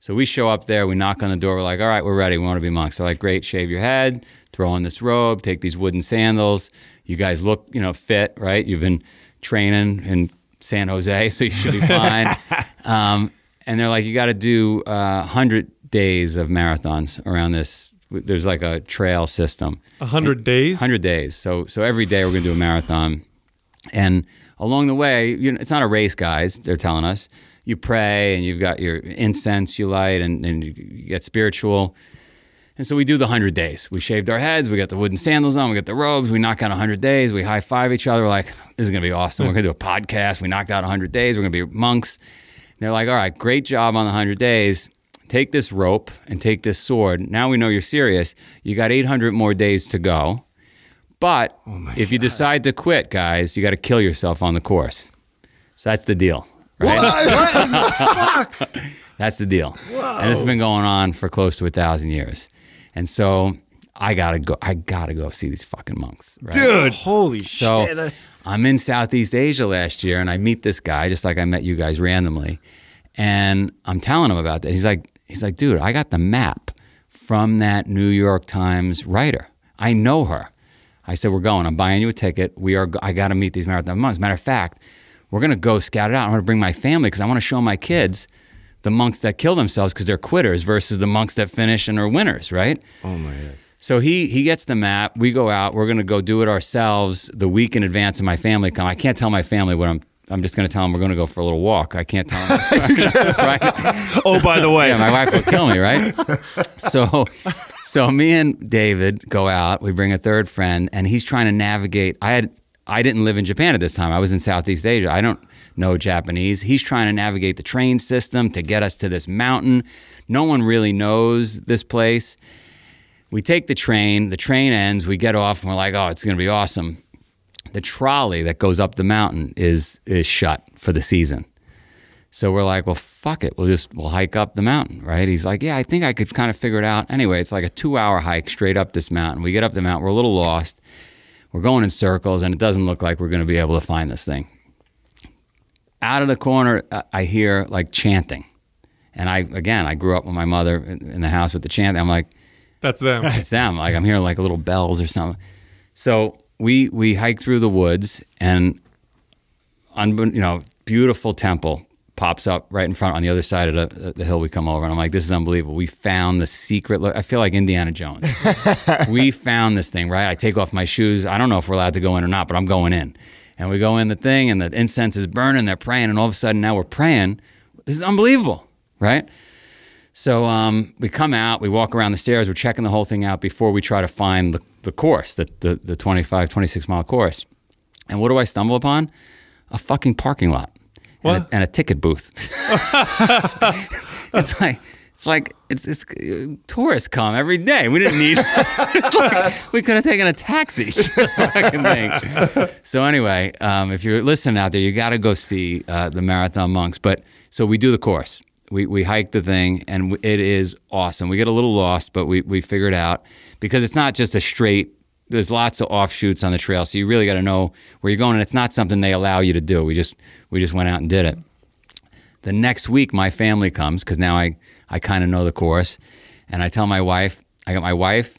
So we show up there, we knock on the door, we're like, all right, we're ready, we want to be monks. They're like, great, shave your head, throw on this robe, take these wooden sandals. You guys look, you know, fit, right? You've been training in San Jose, so you should be fine. um, and they're like, you got to do uh, 100 days of marathons around this. There's like a trail system. 100 and, days? 100 days. So, so every day we're going to do a marathon. And along the way, you know, it's not a race, guys. They're telling us you pray and you've got your incense you light and, and you get spiritual. And so we do the 100 days. We shaved our heads. We got the wooden sandals on. We got the robes. We knock out 100 days. We high five each other. We're like, this is going to be awesome. We're hmm. going to do a podcast. We knocked out 100 days. We're going to be monks. And they're like, all right, great job on the 100 days. Take this rope and take this sword. Now we know you're serious. You got 800 more days to go. But oh if you decide to quit, guys, you got to kill yourself on the course. So that's the deal. Right? What? that's the deal. Whoa. And it's been going on for close to a thousand years. And so I gotta go. I gotta go see these fucking monks, right? dude. Holy so shit! I'm in Southeast Asia last year, and I meet this guy just like I met you guys randomly, and I'm telling him about that. He's like, he's like, dude, I got the map from that New York Times writer. I know her. I said, "We're going. I'm buying you a ticket. We are. I got to meet these marathon monks. Matter of fact, we're gonna go scout it out. I'm gonna bring my family because I want to show my kids." The monks that kill themselves because they're quitters versus the monks that finish and are winners, right? Oh my God. So he he gets the map. We go out. We're gonna go do it ourselves the week in advance of my family come. I can't tell my family what I'm. I'm just gonna tell them we're gonna go for a little walk. I can't tell them. right? Oh, by the way, yeah, my wife will kill me. Right. So so me and David go out. We bring a third friend, and he's trying to navigate. I had I didn't live in Japan at this time. I was in Southeast Asia. I don't know Japanese. He's trying to navigate the train system to get us to this mountain. No one really knows this place. We take the train. The train ends. We get off, and we're like, "Oh, it's going to be awesome." The trolley that goes up the mountain is is shut for the season. So we're like, well, fuck it. We'll just, we'll hike up the mountain, right? He's like, yeah, I think I could kind of figure it out. Anyway, it's like a two hour hike straight up this mountain. We get up the mountain, we're a little lost. We're going in circles, and it doesn't look like we're going to be able to find this thing. Out of the corner, uh, I hear like chanting. And I, again, I grew up with my mother in the house with the chanting. I'm like, that's them. That's them. Like I'm hearing like little bells or something. So we we hike through the woods and, un, you know, beautiful temple pops up right in front on the other side of the, the, hill we come over. And I'm like, this is unbelievable. We found the secret. Lo- I feel like Indiana Jones. we found this thing, right? I take off my shoes. I don't know if we're allowed to go in or not, but I'm going in. And we go in the thing, and the incense is burning. They're praying. And all of a sudden, now we're praying. This is unbelievable, right? So um, we come out, we walk around the stairs, we're checking the whole thing out before we try to find the, the course, the, the, the 25, 26 mile course. And what do I stumble upon? A fucking parking lot and a, and a, ticket booth. it's like it's like it's, it's uh, tourists come every day. We didn't need. it's like we could have taken a taxi. so anyway, um, if you're listening out there, you got to go see uh, the Marathon Monks. But so we do the course. We we hike the thing, and it is awesome. We get a little lost, but we we figure it out because it's not just a straight there's lots of offshoots on the trail, so you really got to know where you're going. And it's not something they allow you to do. We just we just went out and did it. The next week, my family comes because now I I kind of know the course, and I tell my wife, I got my wife,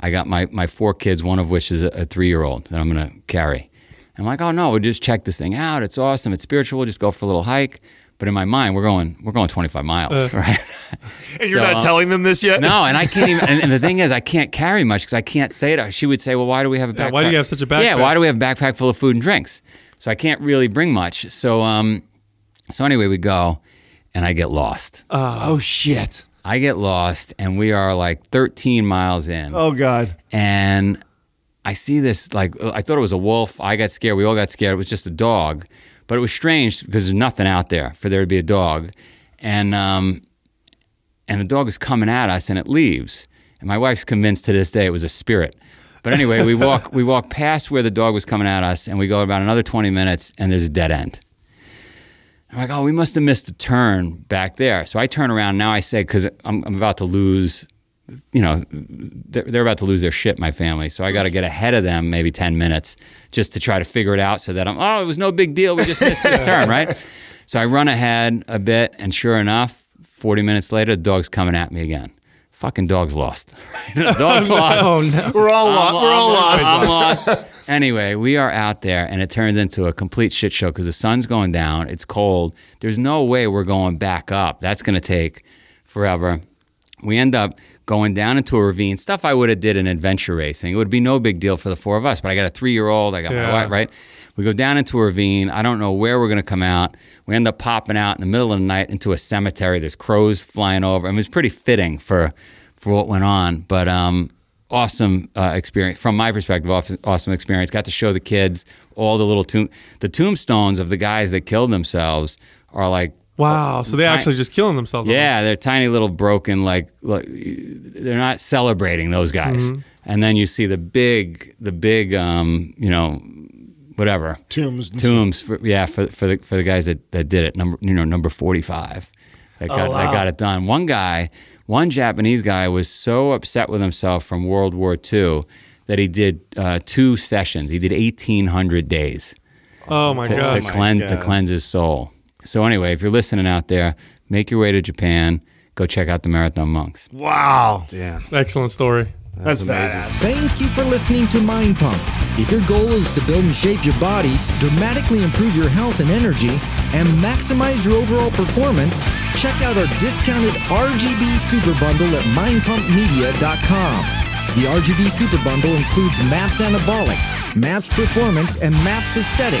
I got my my four kids, one of which is a, a three year old that I'm gonna carry. I'm like, oh no, we'll just check this thing out. It's awesome. It's spiritual. We'll just go for a little hike. But in my mind, we're going we're going 25 miles, uh, right? and you're not uh, telling them this yet. No, and I can't even. And, and the thing is, I can't carry much because I can't say it. She would say, "Well, why do we have a backpack? Yeah, why do you have such a backpack? Yeah, why do we have a backpack full of food and drinks?" So I can't really bring much. So um, so anyway, we go, and I get lost. Uh, oh shit! I get lost, and we are like 13 miles in. Oh god! And I see this like I thought it was a wolf. I got scared. We all got scared. It was just a dog. But it was strange because there's nothing out there for there to be a dog. And, um, and the dog is coming at us and it leaves. And my wife's convinced to this day it was a spirit. But anyway, we walk, we walk past where the dog was coming at us and we go about another 20 minutes and there's a dead end. I'm like, oh, we must have missed a turn back there. So I turn around. Now I say, because I'm, I'm about to lose you know, they're, they're about to lose their shit, my family. So I got to get ahead of them maybe 10 minutes just to try to figure it out so that I'm, oh, it was no big deal. We just missed this turn, right? So I run ahead a bit. And sure enough, 40 minutes later, the dog's coming at me again fucking dog's lost. Oh, dog's oh, lost. No, no. We're all lost. We're all lost. I'm lost. anyway, we are out there, and it turns into a complete shit show because the sun's going down. It's cold. There's no way we're going back up. That's going to take forever. We end up going down into a ravine, stuff I would have did in adventure racing. It would be no big deal for the four of us, but I got a three year old, I got yeah. my wife, right? We go down into a ravine. I don't know where we're going to come out. We end up popping out in the middle of the night into a cemetery. There's crows flying over. I mean, it was pretty fitting for for what went on, but um, awesome uh, experience from my perspective. Awesome experience. Got to show the kids all the little tomb the tombstones of the guys that killed themselves are like Wow! So they're tiny, actually just killing themselves. Yeah, they're tiny little broken. Like, like they're not celebrating those guys. Mm -hmm. And then you see the big, the big, um, you know, whatever tombs, tombs. For, yeah, for for the for the guys that, that did it. Number you know number forty five. That oh, got oh, wow. that got it done. One guy, one Japanese guy, was so upset with himself from World War II that he did uh, two sessions. He did eighteen hundred days. Oh my to, god! Oh to, cleanse, god. to cleanse his soul. So anyway, if you're listening out there, make your way to Japan. Go check out the Marathon Monks. Wow. Damn. Excellent story. That's, That's amazing. Badass. Thank you for listening to Mind Pump. If your goal is to build and shape your body, dramatically improve your health and energy, and maximize your overall performance, check out our discounted RGB Super Bundle at mindpumpmedia.com. The RGB Super Bundle includes MAPS Anabolic, MAPS Performance, and MAPS Aesthetic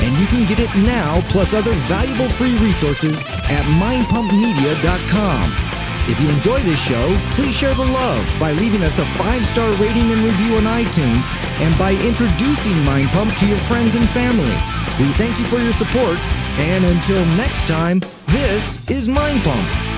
and you can get it now plus other valuable free resources at mindpumpmedia.com. If you enjoy this show, please share the love by leaving us a five-star rating and review on iTunes and by introducing Mind Pump to your friends and family. We thank you for your support, and until next time, this is Mind Pump.